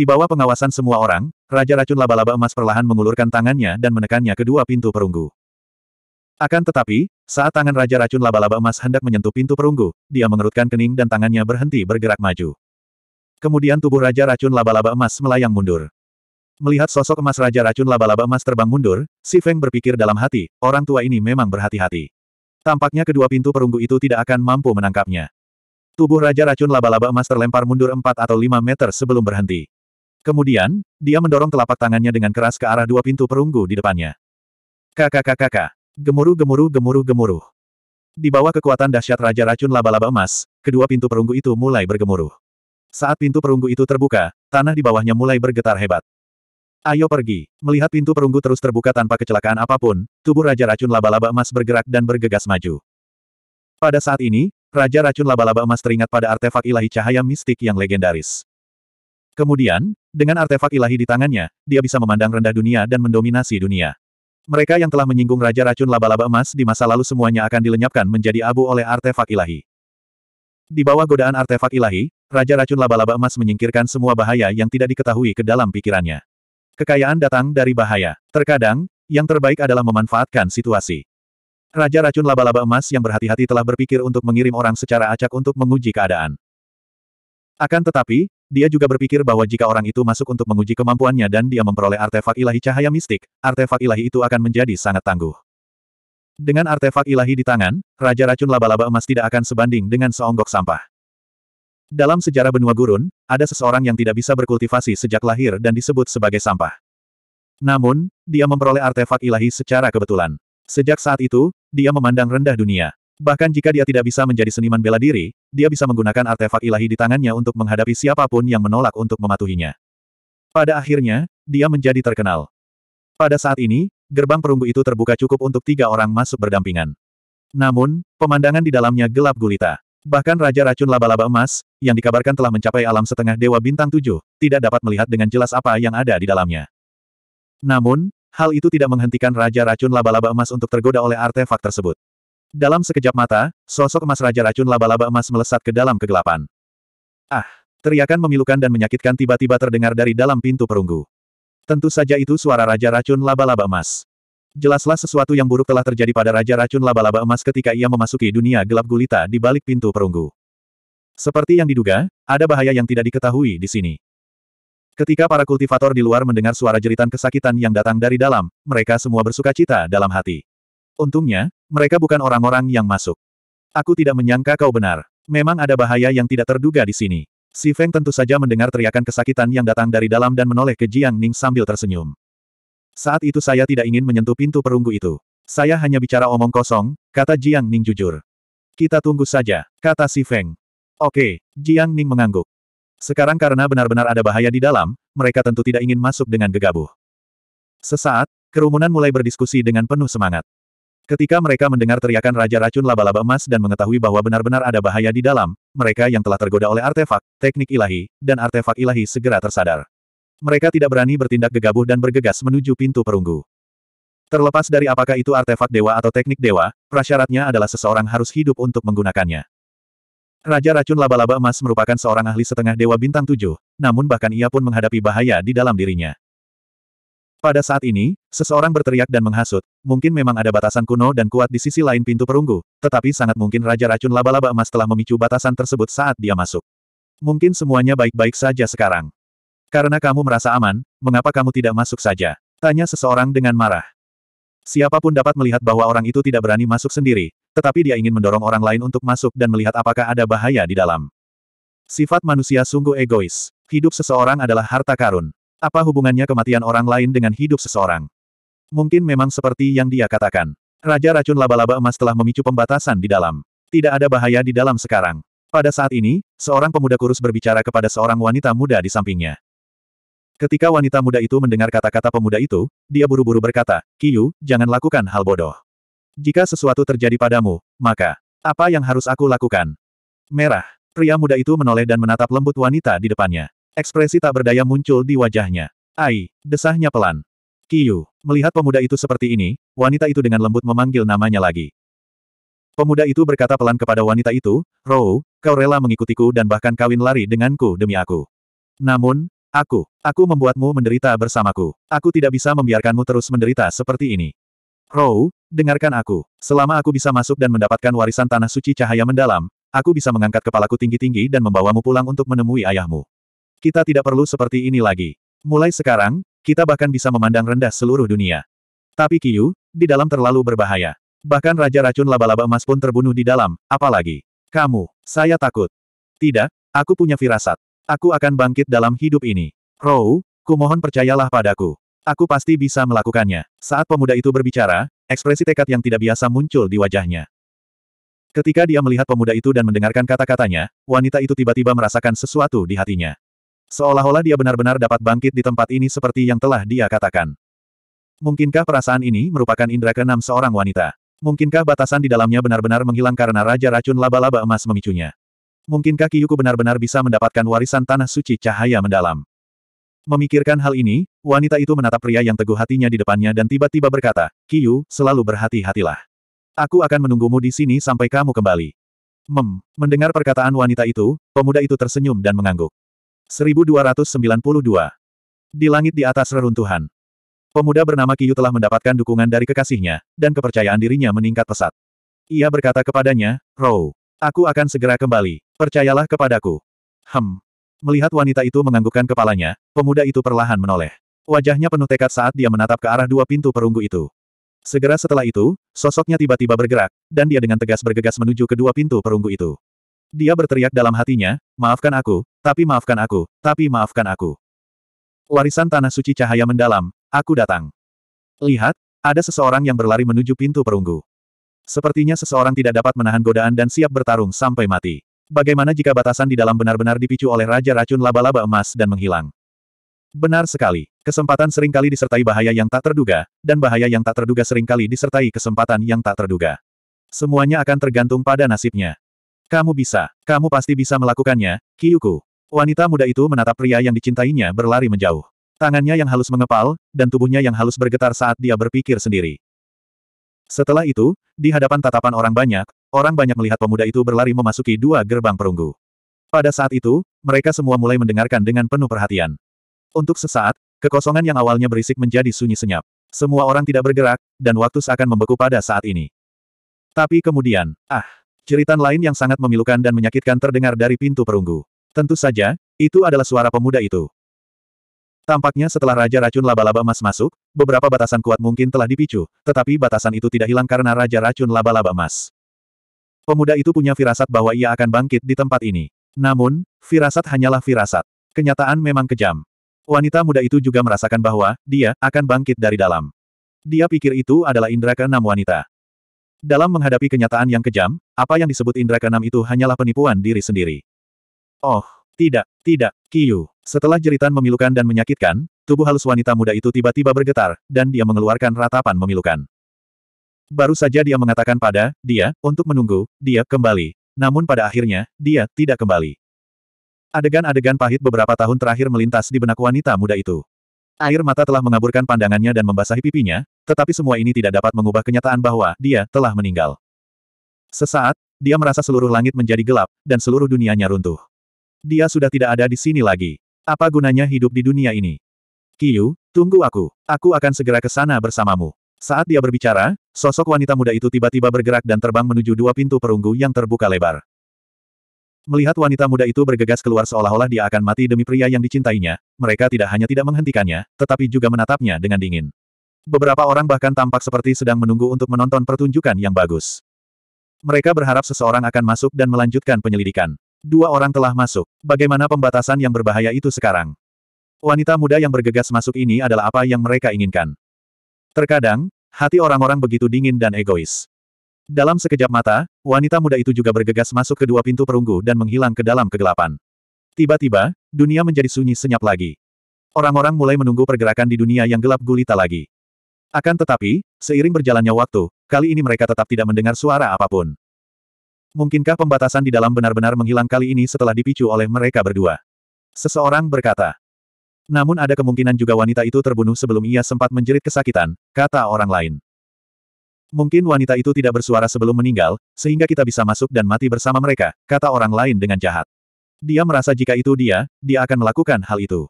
Di bawah pengawasan semua orang, Raja Racun Laba-Laba Emas perlahan mengulurkan tangannya dan menekannya kedua pintu perunggu. Akan tetapi, saat tangan Raja Racun Laba-Laba Emas hendak menyentuh pintu perunggu, dia mengerutkan kening dan tangannya berhenti bergerak maju. Kemudian tubuh Raja Racun Laba-Laba Emas melayang mundur. Melihat sosok emas Raja Racun Laba-Laba Emas terbang mundur, Si Feng berpikir dalam hati, orang tua ini memang berhati-hati. Tampaknya kedua pintu perunggu itu tidak akan mampu menangkapnya. Tubuh Raja Racun Laba-Laba Emas terlempar mundur 4 atau 5 meter sebelum berhenti. Kemudian, dia mendorong telapak tangannya dengan keras ke arah dua pintu perunggu di depannya. Kakak-kakak, gemuruh-gemuruh-gemuruh-gemuruh. Di bawah kekuatan dahsyat Raja Racun Laba-Laba Emas, kedua pintu perunggu itu mulai bergemuruh. Saat pintu perunggu itu terbuka, tanah di bawahnya mulai bergetar hebat. Ayo pergi. Melihat pintu perunggu terus terbuka tanpa kecelakaan apapun, tubuh Raja Racun Laba-Laba Emas bergerak dan bergegas maju. Pada saat ini, Raja Racun Laba-Laba Emas teringat pada artefak ilahi cahaya mistik yang legendaris. Kemudian, dengan artefak ilahi di tangannya, dia bisa memandang rendah dunia dan mendominasi dunia. Mereka yang telah menyinggung Raja Racun Laba-Laba Emas di masa lalu semuanya akan dilenyapkan menjadi abu oleh artefak ilahi. Di bawah godaan artefak ilahi, Raja Racun Laba-Laba Emas menyingkirkan semua bahaya yang tidak diketahui ke dalam pikirannya. Kekayaan datang dari bahaya. Terkadang, yang terbaik adalah memanfaatkan situasi. Raja Racun Laba-Laba Emas yang berhati-hati telah berpikir untuk mengirim orang secara acak untuk menguji keadaan. Akan tetapi, dia juga berpikir bahwa jika orang itu masuk untuk menguji kemampuannya dan dia memperoleh artefak ilahi cahaya mistik, artefak ilahi itu akan menjadi sangat tangguh. Dengan artefak ilahi di tangan, Raja Racun Laba-Laba Emas tidak akan sebanding dengan seonggok sampah. Dalam sejarah benua gurun, ada seseorang yang tidak bisa berkultivasi sejak lahir dan disebut sebagai sampah. Namun, dia memperoleh artefak ilahi secara kebetulan. Sejak saat itu, dia memandang rendah dunia. Bahkan jika dia tidak bisa menjadi seniman bela diri, dia bisa menggunakan artefak ilahi di tangannya untuk menghadapi siapapun yang menolak untuk mematuhinya. Pada akhirnya, dia menjadi terkenal. Pada saat ini, gerbang perunggu itu terbuka cukup untuk tiga orang masuk berdampingan. Namun, pemandangan di dalamnya gelap gulita. Bahkan Raja Racun Laba-Laba Emas, yang dikabarkan telah mencapai alam setengah Dewa Bintang Tujuh, tidak dapat melihat dengan jelas apa yang ada di dalamnya. Namun, hal itu tidak menghentikan Raja Racun Laba-Laba Emas untuk tergoda oleh artefak tersebut. Dalam sekejap mata, sosok emas Raja Racun laba-laba emas melesat ke dalam kegelapan. Ah! Teriakan memilukan dan menyakitkan tiba-tiba terdengar dari dalam pintu perunggu. Tentu saja itu suara Raja Racun laba-laba emas. Jelaslah sesuatu yang buruk telah terjadi pada Raja Racun laba-laba emas ketika ia memasuki dunia gelap gulita di balik pintu perunggu. Seperti yang diduga, ada bahaya yang tidak diketahui di sini. Ketika para kultivator di luar mendengar suara jeritan kesakitan yang datang dari dalam, mereka semua bersuka cita dalam hati. Untungnya, mereka bukan orang-orang yang masuk. Aku tidak menyangka kau benar. Memang ada bahaya yang tidak terduga di sini. Si Feng tentu saja mendengar teriakan kesakitan yang datang dari dalam dan menoleh ke Jiang Ning sambil tersenyum. Saat itu saya tidak ingin menyentuh pintu perunggu itu. Saya hanya bicara omong kosong, kata Jiang Ning jujur. Kita tunggu saja, kata si Feng. Oke, Jiang Ning mengangguk. Sekarang karena benar-benar ada bahaya di dalam, mereka tentu tidak ingin masuk dengan gegabah. Sesaat, kerumunan mulai berdiskusi dengan penuh semangat. Ketika mereka mendengar teriakan Raja Racun Laba-Laba Emas dan mengetahui bahwa benar-benar ada bahaya di dalam, mereka yang telah tergoda oleh artefak, teknik ilahi, dan artefak ilahi segera tersadar. Mereka tidak berani bertindak gegabah dan bergegas menuju pintu perunggu. Terlepas dari apakah itu artefak dewa atau teknik dewa, prasyaratnya adalah seseorang harus hidup untuk menggunakannya. Raja Racun Laba-Laba Emas merupakan seorang ahli setengah dewa bintang tujuh, namun bahkan ia pun menghadapi bahaya di dalam dirinya. Pada saat ini, seseorang berteriak dan menghasut. Mungkin memang ada batasan kuno dan kuat di sisi lain pintu perunggu, tetapi sangat mungkin Raja Racun Laba-Laba Emas telah memicu batasan tersebut saat dia masuk. Mungkin semuanya baik-baik saja sekarang. Karena kamu merasa aman, mengapa kamu tidak masuk saja? Tanya seseorang dengan marah. Siapapun dapat melihat bahwa orang itu tidak berani masuk sendiri, tetapi dia ingin mendorong orang lain untuk masuk dan melihat apakah ada bahaya di dalam. Sifat manusia sungguh egois. Hidup seseorang adalah harta karun. Apa hubungannya kematian orang lain dengan hidup seseorang? Mungkin memang seperti yang dia katakan. Raja racun laba-laba emas telah memicu pembatasan di dalam. Tidak ada bahaya di dalam sekarang. Pada saat ini, seorang pemuda kurus berbicara kepada seorang wanita muda di sampingnya. Ketika wanita muda itu mendengar kata-kata pemuda itu, dia buru-buru berkata, Kiyu, jangan lakukan hal bodoh. Jika sesuatu terjadi padamu, maka, apa yang harus aku lakukan? Merah, pria muda itu menoleh dan menatap lembut wanita di depannya. Ekspresi tak berdaya muncul di wajahnya. Ai, desahnya pelan. Kiyu, melihat pemuda itu seperti ini, wanita itu dengan lembut memanggil namanya lagi. Pemuda itu berkata pelan kepada wanita itu, Rou, kau rela mengikutiku dan bahkan kawin lari denganku demi aku. Namun, aku, aku membuatmu menderita bersamaku. Aku tidak bisa membiarkanmu terus menderita seperti ini. Rou, dengarkan aku. Selama aku bisa masuk dan mendapatkan warisan tanah suci cahaya mendalam, aku bisa mengangkat kepalaku tinggi-tinggi dan membawamu pulang untuk menemui ayahmu. Kita tidak perlu seperti ini lagi. Mulai sekarang, kita bahkan bisa memandang rendah seluruh dunia. Tapi Kiyu, di dalam terlalu berbahaya. Bahkan Raja Racun Laba-Laba Emas pun terbunuh di dalam, apalagi. Kamu, saya takut. Tidak, aku punya firasat. Aku akan bangkit dalam hidup ini. Rou, kumohon percayalah padaku. Aku pasti bisa melakukannya. Saat pemuda itu berbicara, ekspresi tekad yang tidak biasa muncul di wajahnya. Ketika dia melihat pemuda itu dan mendengarkan kata-katanya, wanita itu tiba-tiba merasakan sesuatu di hatinya. Seolah-olah dia benar-benar dapat bangkit di tempat ini seperti yang telah dia katakan. Mungkinkah perasaan ini merupakan indera keenam seorang wanita? Mungkinkah batasan di dalamnya benar-benar menghilang karena Raja Racun Laba-Laba Emas memicunya? Mungkinkah Kiyuku benar-benar bisa mendapatkan warisan Tanah Suci Cahaya Mendalam? Memikirkan hal ini, wanita itu menatap pria yang teguh hatinya di depannya dan tiba-tiba berkata, Kiyu, selalu berhati-hatilah. Aku akan menunggumu di sini sampai kamu kembali. Mem, mendengar perkataan wanita itu, pemuda itu tersenyum dan mengangguk. 1292. Di langit di atas reruntuhan. Pemuda bernama Kiyu telah mendapatkan dukungan dari kekasihnya, dan kepercayaan dirinya meningkat pesat. Ia berkata kepadanya, Row, aku akan segera kembali. Percayalah kepadaku. Hem. Melihat wanita itu menganggukkan kepalanya, pemuda itu perlahan menoleh. Wajahnya penuh tekad saat dia menatap ke arah dua pintu perunggu itu. Segera setelah itu, sosoknya tiba-tiba bergerak, dan dia dengan tegas bergegas menuju kedua pintu perunggu itu. Dia berteriak dalam hatinya, maafkan aku, tapi maafkan aku, tapi maafkan aku. Warisan Tanah Suci Cahaya Mendalam, aku datang. Lihat, ada seseorang yang berlari menuju pintu perunggu. Sepertinya seseorang tidak dapat menahan godaan dan siap bertarung sampai mati. Bagaimana jika batasan di dalam benar-benar dipicu oleh Raja Racun Laba-Laba Emas dan menghilang? Benar sekali. Kesempatan seringkali disertai bahaya yang tak terduga, dan bahaya yang tak terduga seringkali disertai kesempatan yang tak terduga. Semuanya akan tergantung pada nasibnya. Kamu bisa. Kamu pasti bisa melakukannya, Kiyuku. Wanita muda itu menatap pria yang dicintainya berlari menjauh. Tangannya yang halus mengepal, dan tubuhnya yang halus bergetar saat dia berpikir sendiri. Setelah itu, di hadapan tatapan orang banyak, orang banyak melihat pemuda itu berlari memasuki dua gerbang perunggu. Pada saat itu, mereka semua mulai mendengarkan dengan penuh perhatian. Untuk sesaat, kekosongan yang awalnya berisik menjadi sunyi senyap. Semua orang tidak bergerak, dan waktu seakan membeku pada saat ini. Tapi kemudian, ah, Ceritan lain yang sangat memilukan dan menyakitkan terdengar dari pintu perunggu. Tentu saja, itu adalah suara pemuda itu. Tampaknya setelah Raja Racun Laba-Laba Emas masuk, beberapa batasan kuat mungkin telah dipicu, tetapi batasan itu tidak hilang karena Raja Racun Laba-Laba Emas. Pemuda itu punya firasat bahwa ia akan bangkit di tempat ini. Namun, firasat hanyalah firasat. Kenyataan memang kejam. Wanita muda itu juga merasakan bahwa, dia, akan bangkit dari dalam. Dia pikir itu adalah indera keenam wanita. Dalam menghadapi kenyataan yang kejam, apa yang disebut indra keenam itu hanyalah penipuan diri sendiri. Oh, tidak, tidak, Kiyu. Setelah jeritan memilukan dan menyakitkan, tubuh halus wanita muda itu tiba-tiba bergetar, dan dia mengeluarkan ratapan memilukan. Baru saja dia mengatakan pada, dia, untuk menunggu, dia, kembali. Namun pada akhirnya, dia, tidak kembali. Adegan-adegan pahit beberapa tahun terakhir melintas di benak wanita muda itu. Air mata telah mengaburkan pandangannya dan membasahi pipinya, tetapi semua ini tidak dapat mengubah kenyataan bahwa dia telah meninggal. Sesaat, dia merasa seluruh langit menjadi gelap, dan seluruh dunianya runtuh. Dia sudah tidak ada di sini lagi. Apa gunanya hidup di dunia ini? Kiyu, tunggu aku. Aku akan segera ke sana bersamamu. Saat dia berbicara, sosok wanita muda itu tiba-tiba bergerak dan terbang menuju dua pintu perunggu yang terbuka lebar. Melihat wanita muda itu bergegas keluar seolah-olah dia akan mati demi pria yang dicintainya, mereka tidak hanya tidak menghentikannya, tetapi juga menatapnya dengan dingin. Beberapa orang bahkan tampak seperti sedang menunggu untuk menonton pertunjukan yang bagus. Mereka berharap seseorang akan masuk dan melanjutkan penyelidikan. Dua orang telah masuk. Bagaimana pembatasan yang berbahaya itu sekarang? Wanita muda yang bergegas masuk ini adalah apa yang mereka inginkan. Terkadang, hati orang-orang begitu dingin dan egois. Dalam sekejap mata, wanita muda itu juga bergegas masuk kedua pintu perunggu dan menghilang ke dalam kegelapan. Tiba-tiba, dunia menjadi sunyi senyap lagi. Orang-orang mulai menunggu pergerakan di dunia yang gelap gulita lagi. Akan tetapi, seiring berjalannya waktu, kali ini mereka tetap tidak mendengar suara apapun. Mungkinkah pembatasan di dalam benar-benar menghilang kali ini setelah dipicu oleh mereka berdua? Seseorang berkata. Namun ada kemungkinan juga wanita itu terbunuh sebelum ia sempat menjerit kesakitan, kata orang lain. Mungkin wanita itu tidak bersuara sebelum meninggal, sehingga kita bisa masuk dan mati bersama mereka, kata orang lain dengan jahat. Dia merasa jika itu dia, dia akan melakukan hal itu.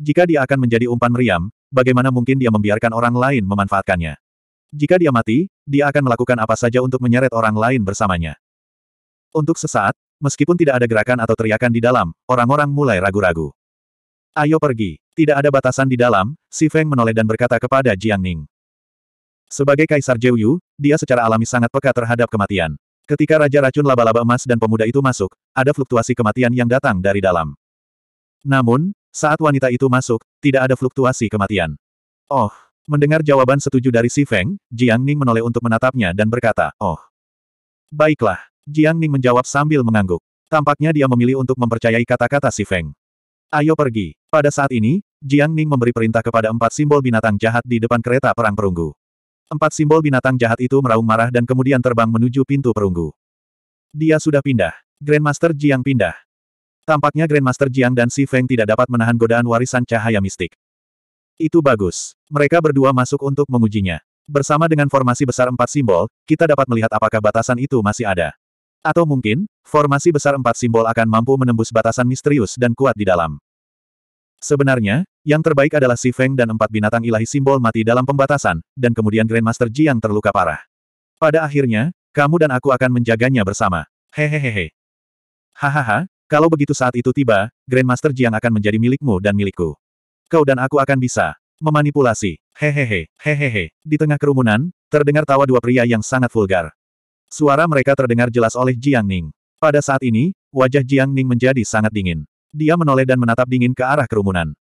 Jika dia akan menjadi umpan meriam, bagaimana mungkin dia membiarkan orang lain memanfaatkannya? Jika dia mati, dia akan melakukan apa saja untuk menyeret orang lain bersamanya. Untuk sesaat, meskipun tidak ada gerakan atau teriakan di dalam, orang-orang mulai ragu-ragu. Ayo pergi. Tidak ada batasan di dalam, Si Feng menoleh dan berkata kepada Jiang Ning. Sebagai Kaisar Jeuyu, dia secara alami sangat peka terhadap kematian. Ketika Raja Racun Laba-Laba Emas dan Pemuda itu masuk, ada fluktuasi kematian yang datang dari dalam. Namun, saat wanita itu masuk, tidak ada fluktuasi kematian. Oh, mendengar jawaban setuju dari Si Feng, Jiang Ning menoleh untuk menatapnya dan berkata, Oh. Baiklah, Jiang Ning menjawab sambil mengangguk. Tampaknya dia memilih untuk mempercayai kata-kata Si Feng. Ayo pergi. Pada saat ini, Jiang Ning memberi perintah kepada empat simbol binatang jahat di depan kereta perang perunggu. Empat simbol binatang jahat itu meraung marah dan kemudian terbang menuju pintu perunggu. Dia sudah pindah. Grandmaster Jiang pindah. Tampaknya Grandmaster Jiang dan Si Feng tidak dapat menahan godaan warisan cahaya mistik. Itu bagus. Mereka berdua masuk untuk mengujinya. Bersama dengan formasi besar empat simbol, kita dapat melihat apakah batasan itu masih ada. Atau mungkin, formasi besar empat simbol akan mampu menembus batasan misterius dan kuat di dalam. Sebenarnya, yang terbaik adalah Si Feng dan empat binatang ilahi simbol mati dalam pembatasan, dan kemudian Grandmaster Jiang terluka parah. Pada akhirnya, kamu dan aku akan menjaganya bersama. Hehehehe. Hahaha, kalau begitu saat itu tiba, Grandmaster Jiang akan menjadi milikmu dan milikku. Kau dan aku akan bisa memanipulasi. Hehehe, hehehe. Di tengah kerumunan, terdengar tawa dua pria yang sangat vulgar. Suara mereka terdengar jelas oleh Jiang Ning. Pada saat ini, wajah Jiang Ning menjadi sangat dingin. Dia menoleh dan menatap dingin ke arah kerumunan.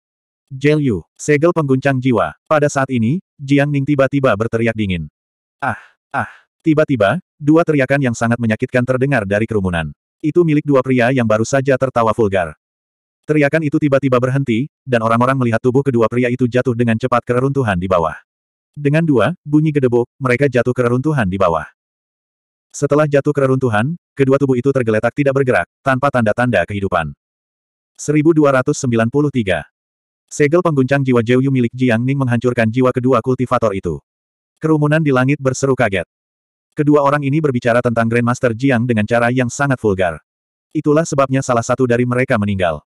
Jel Yu, segel pengguncang jiwa. Pada saat ini, Jiang Ning tiba-tiba berteriak dingin. Ah, ah. Tiba-tiba, dua teriakan yang sangat menyakitkan terdengar dari kerumunan. Itu milik dua pria yang baru saja tertawa vulgar. Teriakan itu tiba-tiba berhenti, dan orang-orang melihat tubuh kedua pria itu jatuh dengan cepat ke reruntuhan di bawah. Dengan dua, bunyi gedebuk, mereka jatuh ke reruntuhan di bawah. Setelah jatuh ke reruntuhan, kedua tubuh itu tergeletak tidak bergerak, tanpa tanda-tanda kehidupan. 1293. Segel pengguncang jiwa Jiu milik Jiang Ning menghancurkan jiwa kedua kultivator itu. Kerumunan di langit berseru kaget. Kedua orang ini berbicara tentang Grandmaster Jiang dengan cara yang sangat vulgar. Itulah sebabnya salah satu dari mereka meninggal.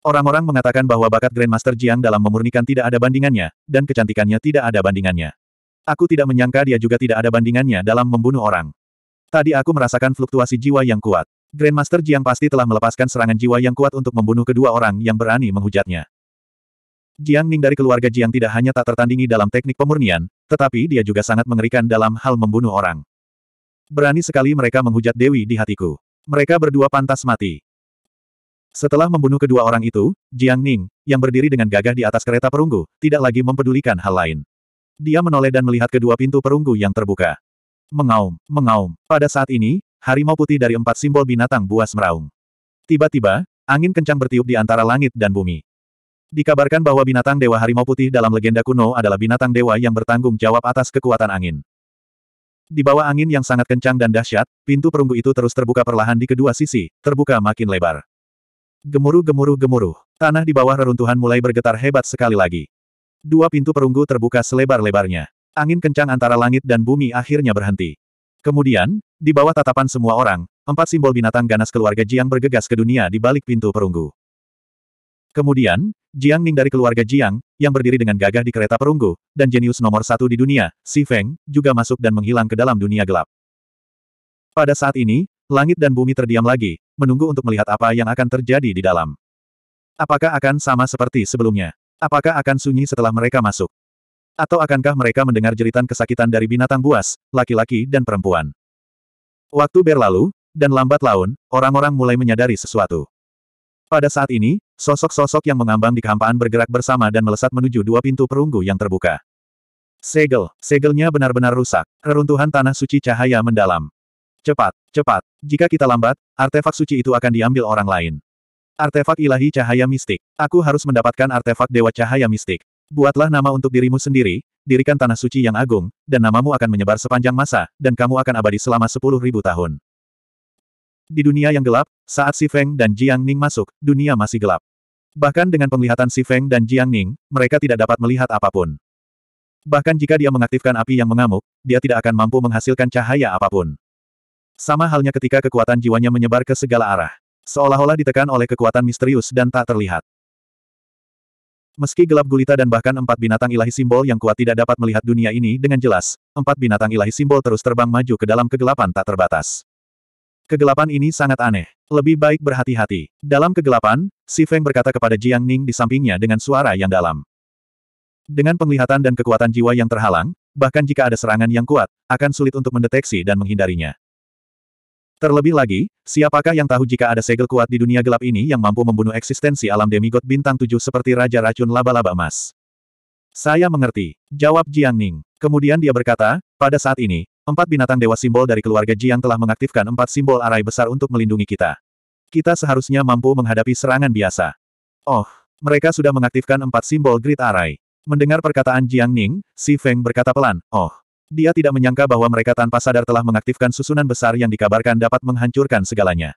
Orang-orang mengatakan bahwa bakat Grandmaster Jiang dalam memurnikan tidak ada bandingannya, dan kecantikannya tidak ada bandingannya. Aku tidak menyangka dia juga tidak ada bandingannya dalam membunuh orang. Tadi aku merasakan fluktuasi jiwa yang kuat. Grandmaster Jiang pasti telah melepaskan serangan jiwa yang kuat untuk membunuh kedua orang yang berani menghujatnya. Jiang Ning dari keluarga Jiang tidak hanya tak tertandingi dalam teknik pemurnian, tetapi dia juga sangat mengerikan dalam hal membunuh orang. Berani sekali mereka menghujat Dewi di hatiku. Mereka berdua pantas mati. Setelah membunuh kedua orang itu, Jiang Ning, yang berdiri dengan gagah di atas kereta perunggu, tidak lagi mempedulikan hal lain. Dia menoleh dan melihat kedua pintu perunggu yang terbuka. Mengaum, mengaum. Pada saat ini, harimau putih dari empat simbol binatang buas meraung. Tiba-tiba, angin kencang bertiup di antara langit dan bumi. Dikabarkan bahwa binatang Dewa Harimau Putih dalam legenda kuno adalah binatang dewa yang bertanggung jawab atas kekuatan angin. Di bawah angin yang sangat kencang dan dahsyat, pintu perunggu itu terus terbuka perlahan di kedua sisi, terbuka makin lebar. Gemuruh gemuruh gemuruh, tanah di bawah reruntuhan mulai bergetar hebat sekali lagi. Dua pintu perunggu terbuka selebar-lebarnya. Angin kencang antara langit dan bumi akhirnya berhenti. Kemudian, di bawah tatapan semua orang, empat simbol binatang ganas keluarga Jiang bergegas ke dunia di balik pintu perunggu. Kemudian, Jiang Ning dari keluarga Jiang, yang berdiri dengan gagah di kereta perunggu, dan jenius nomor satu di dunia, Si Feng, juga masuk dan menghilang ke dalam dunia gelap. Pada saat ini, langit dan bumi terdiam lagi, menunggu untuk melihat apa yang akan terjadi di dalam. Apakah akan sama seperti sebelumnya? Apakah akan sunyi setelah mereka masuk? Atau akankah mereka mendengar jeritan kesakitan dari binatang buas, laki-laki dan perempuan? Waktu berlalu, dan lambat laun, orang-orang mulai menyadari sesuatu. Pada saat ini, Sosok-sosok yang mengambang di kehampaan bergerak bersama dan melesat menuju dua pintu perunggu yang terbuka. Segel, segelnya benar-benar rusak. Reruntuhan tanah suci cahaya mendalam. Cepat, cepat. Jika kita lambat, artefak suci itu akan diambil orang lain. Artefak ilahi cahaya mistik. Aku harus mendapatkan artefak dewa cahaya mistik. Buatlah nama untuk dirimu sendiri, dirikan tanah suci yang agung, dan namamu akan menyebar sepanjang masa, dan kamu akan abadi selama sepuluh ribu tahun. Di dunia yang gelap, saat Si Feng dan Jiang Ning masuk, dunia masih gelap. Bahkan dengan penglihatan Si Feng dan Jiang Ning, mereka tidak dapat melihat apapun. Bahkan jika dia mengaktifkan api yang mengamuk, dia tidak akan mampu menghasilkan cahaya apapun. Sama halnya ketika kekuatan jiwanya menyebar ke segala arah. Seolah-olah ditekan oleh kekuatan misterius dan tak terlihat. Meski gelap gulita dan bahkan empat binatang ilahi simbol yang kuat tidak dapat melihat dunia ini dengan jelas, empat binatang ilahi simbol terus terbang maju ke dalam kegelapan tak terbatas. Kegelapan ini sangat aneh. Lebih baik berhati-hati. Dalam kegelapan, Si Feng berkata kepada Jiang Ning di sampingnya dengan suara yang dalam. Dengan penglihatan dan kekuatan jiwa yang terhalang, bahkan jika ada serangan yang kuat, akan sulit untuk mendeteksi dan menghindarinya. Terlebih lagi, siapakah yang tahu jika ada segel kuat di dunia gelap ini yang mampu membunuh eksistensi alam demigod bintang tujuh seperti Raja Racun Laba-Laba Emas? Saya mengerti, jawab Jiang Ning. Kemudian dia berkata, pada saat ini, empat binatang dewa simbol dari keluarga Jiang telah mengaktifkan empat simbol arai besar untuk melindungi kita. Kita seharusnya mampu menghadapi serangan biasa. Oh, mereka sudah mengaktifkan empat simbol grid arai. Mendengar perkataan Jiang Ning, Si Feng berkata pelan, oh. Dia tidak menyangka bahwa mereka tanpa sadar telah mengaktifkan susunan besar yang dikabarkan dapat menghancurkan segalanya.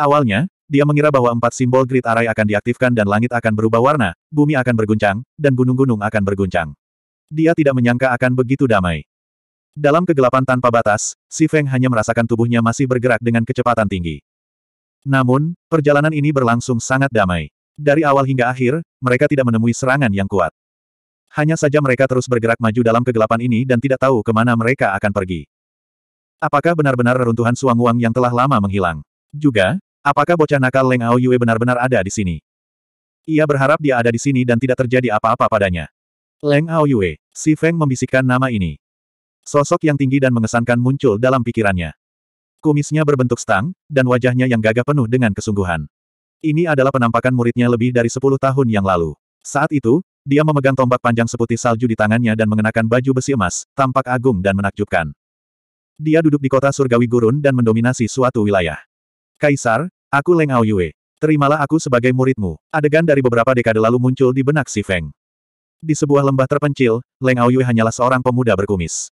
Awalnya, dia mengira bahwa empat simbol grid arai akan diaktifkan dan langit akan berubah warna, bumi akan berguncang, dan gunung-gunung akan berguncang. Dia tidak menyangka akan begitu damai. Dalam kegelapan tanpa batas, Si Feng hanya merasakan tubuhnya masih bergerak dengan kecepatan tinggi. Namun, perjalanan ini berlangsung sangat damai. Dari awal hingga akhir, mereka tidak menemui serangan yang kuat. Hanya saja mereka terus bergerak maju dalam kegelapan ini dan tidak tahu kemana mereka akan pergi. Apakah benar-benar reruntuhan Suang Wang yang telah lama menghilang? Juga, Apakah bocah nakal Leng Ao Yue benar-benar ada di sini? Ia berharap dia ada di sini dan tidak terjadi apa-apa padanya. Leng Ao Yue, si Feng membisikkan nama ini. Sosok yang tinggi dan mengesankan muncul dalam pikirannya. Kumisnya berbentuk stang, dan wajahnya yang gagah penuh dengan kesungguhan. Ini adalah penampakan muridnya lebih dari sepuluh tahun yang lalu. Saat itu, dia memegang tombak panjang seputih salju di tangannya dan mengenakan baju besi emas, tampak agung dan menakjubkan. Dia duduk di kota surgawi gurun dan mendominasi suatu wilayah. Kaisar, aku Leng Aoyue. Terimalah aku sebagai muridmu. Adegan dari beberapa dekade lalu muncul di benak si Feng. Di sebuah lembah terpencil, Leng Aoyue hanyalah seorang pemuda berkumis.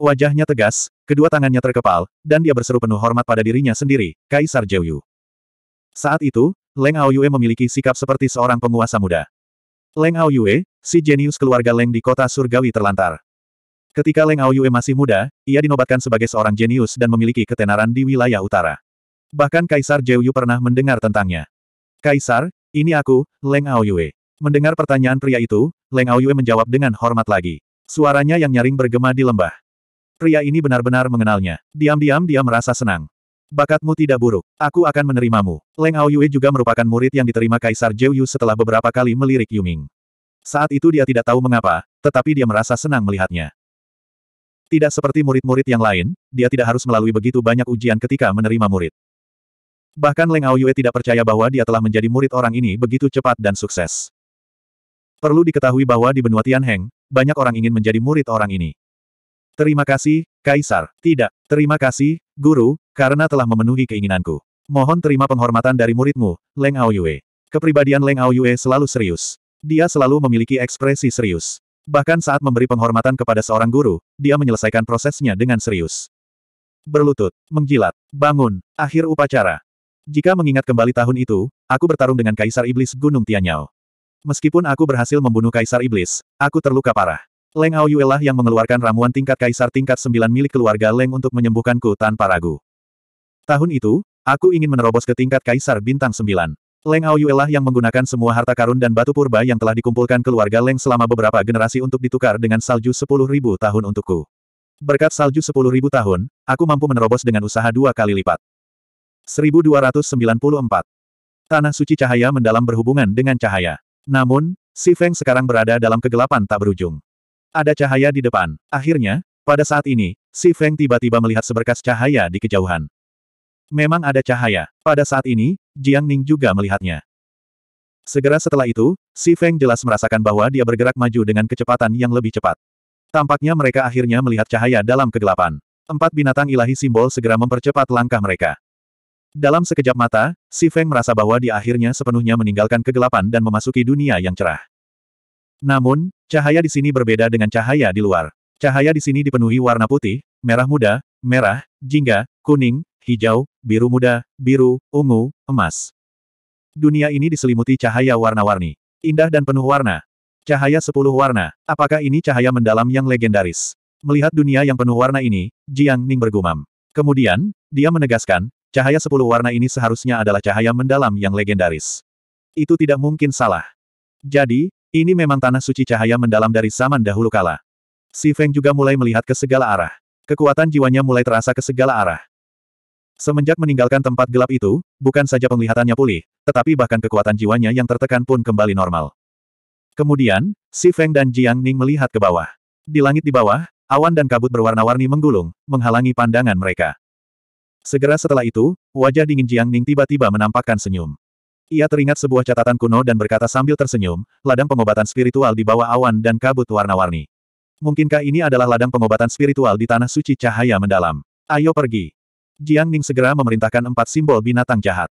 Wajahnya tegas, kedua tangannya terkepal, dan dia berseru penuh hormat pada dirinya sendiri, Kaisar Jeyu. Saat itu, Leng Aoyue memiliki sikap seperti seorang penguasa muda. Leng Aoyue, si jenius keluarga Leng di kota surgawi terlantar. Ketika Leng Aoyue masih muda, ia dinobatkan sebagai seorang jenius dan memiliki ketenaran di wilayah utara. Bahkan Kaisar Jeyu pernah mendengar tentangnya. Kaisar, ini aku, Leng Aoyue. Mendengar pertanyaan pria itu, Leng Aoyue menjawab dengan hormat lagi. Suaranya yang nyaring bergema di lembah. Pria ini benar-benar mengenalnya. Diam-diam dia merasa senang. Bakatmu tidak buruk. Aku akan menerimamu. Leng Aoyue juga merupakan murid yang diterima Kaisar Jeyu setelah beberapa kali melirik Yuming. Saat itu dia tidak tahu mengapa, tetapi dia merasa senang melihatnya. Tidak seperti murid-murid yang lain, dia tidak harus melalui begitu banyak ujian ketika menerima murid. Bahkan Leng Ao tidak percaya bahwa dia telah menjadi murid orang ini begitu cepat dan sukses. Perlu diketahui bahwa di benua Tianheng, banyak orang ingin menjadi murid orang ini. Terima kasih, Kaisar. Tidak, terima kasih, Guru, karena telah memenuhi keinginanku. Mohon terima penghormatan dari muridmu, Leng Ao Kepribadian Leng Ao selalu serius. Dia selalu memiliki ekspresi serius. Bahkan saat memberi penghormatan kepada seorang guru, dia menyelesaikan prosesnya dengan serius. Berlutut, menggilat, bangun, akhir upacara. Jika mengingat kembali tahun itu, aku bertarung dengan Kaisar Iblis Gunung Tianyao. Meskipun aku berhasil membunuh Kaisar Iblis, aku terluka parah. Leng Aoyue lah yang mengeluarkan ramuan tingkat Kaisar tingkat 9 milik keluarga Leng untuk menyembuhkanku tanpa ragu. Tahun itu, aku ingin menerobos ke tingkat Kaisar Bintang 9. Leng Aoyue lah yang menggunakan semua harta karun dan batu purba yang telah dikumpulkan keluarga Leng selama beberapa generasi untuk ditukar dengan salju 10.000 tahun untukku. Berkat salju 10.000 tahun, aku mampu menerobos dengan usaha dua kali lipat. 1294. Tanah suci cahaya mendalam berhubungan dengan cahaya. Namun, Si Feng sekarang berada dalam kegelapan tak berujung. Ada cahaya di depan. Akhirnya, pada saat ini, Si Feng tiba-tiba melihat seberkas cahaya di kejauhan. Memang ada cahaya. Pada saat ini, Jiang Ning juga melihatnya. Segera setelah itu, Si Feng jelas merasakan bahwa dia bergerak maju dengan kecepatan yang lebih cepat. Tampaknya mereka akhirnya melihat cahaya dalam kegelapan. Empat binatang ilahi simbol segera mempercepat langkah mereka. Dalam sekejap mata, Si Feng merasa bahwa dia akhirnya sepenuhnya meninggalkan kegelapan dan memasuki dunia yang cerah. Namun, cahaya di sini berbeda dengan cahaya di luar. Cahaya di sini dipenuhi warna putih, merah muda, merah, jingga, kuning, hijau, biru muda, biru, ungu, emas. Dunia ini diselimuti cahaya warna-warni. Indah dan penuh warna. Cahaya sepuluh warna. Apakah ini cahaya mendalam yang legendaris? Melihat dunia yang penuh warna ini, Jiang Ning bergumam. Kemudian, dia menegaskan, Cahaya sepuluh warna ini seharusnya adalah cahaya mendalam yang legendaris. Itu tidak mungkin salah. Jadi, ini memang tanah suci cahaya mendalam dari zaman dahulu kala. Si Feng juga mulai melihat ke segala arah. Kekuatan jiwanya mulai terasa ke segala arah. Semenjak meninggalkan tempat gelap itu, bukan saja penglihatannya pulih, tetapi bahkan kekuatan jiwanya yang tertekan pun kembali normal. Kemudian, Si Feng dan Jiang Ning melihat ke bawah. Di langit di bawah, awan dan kabut berwarna-warni menggulung, menghalangi pandangan mereka. Segera setelah itu, wajah dingin Jiang Ning tiba-tiba menampakkan senyum. Ia teringat sebuah catatan kuno dan berkata sambil tersenyum, ladang pengobatan spiritual di bawah awan dan kabut warna-warni. Mungkinkah ini adalah ladang pengobatan spiritual di tanah suci cahaya mendalam? Ayo pergi. Jiang Ning segera memerintahkan empat simbol binatang jahat.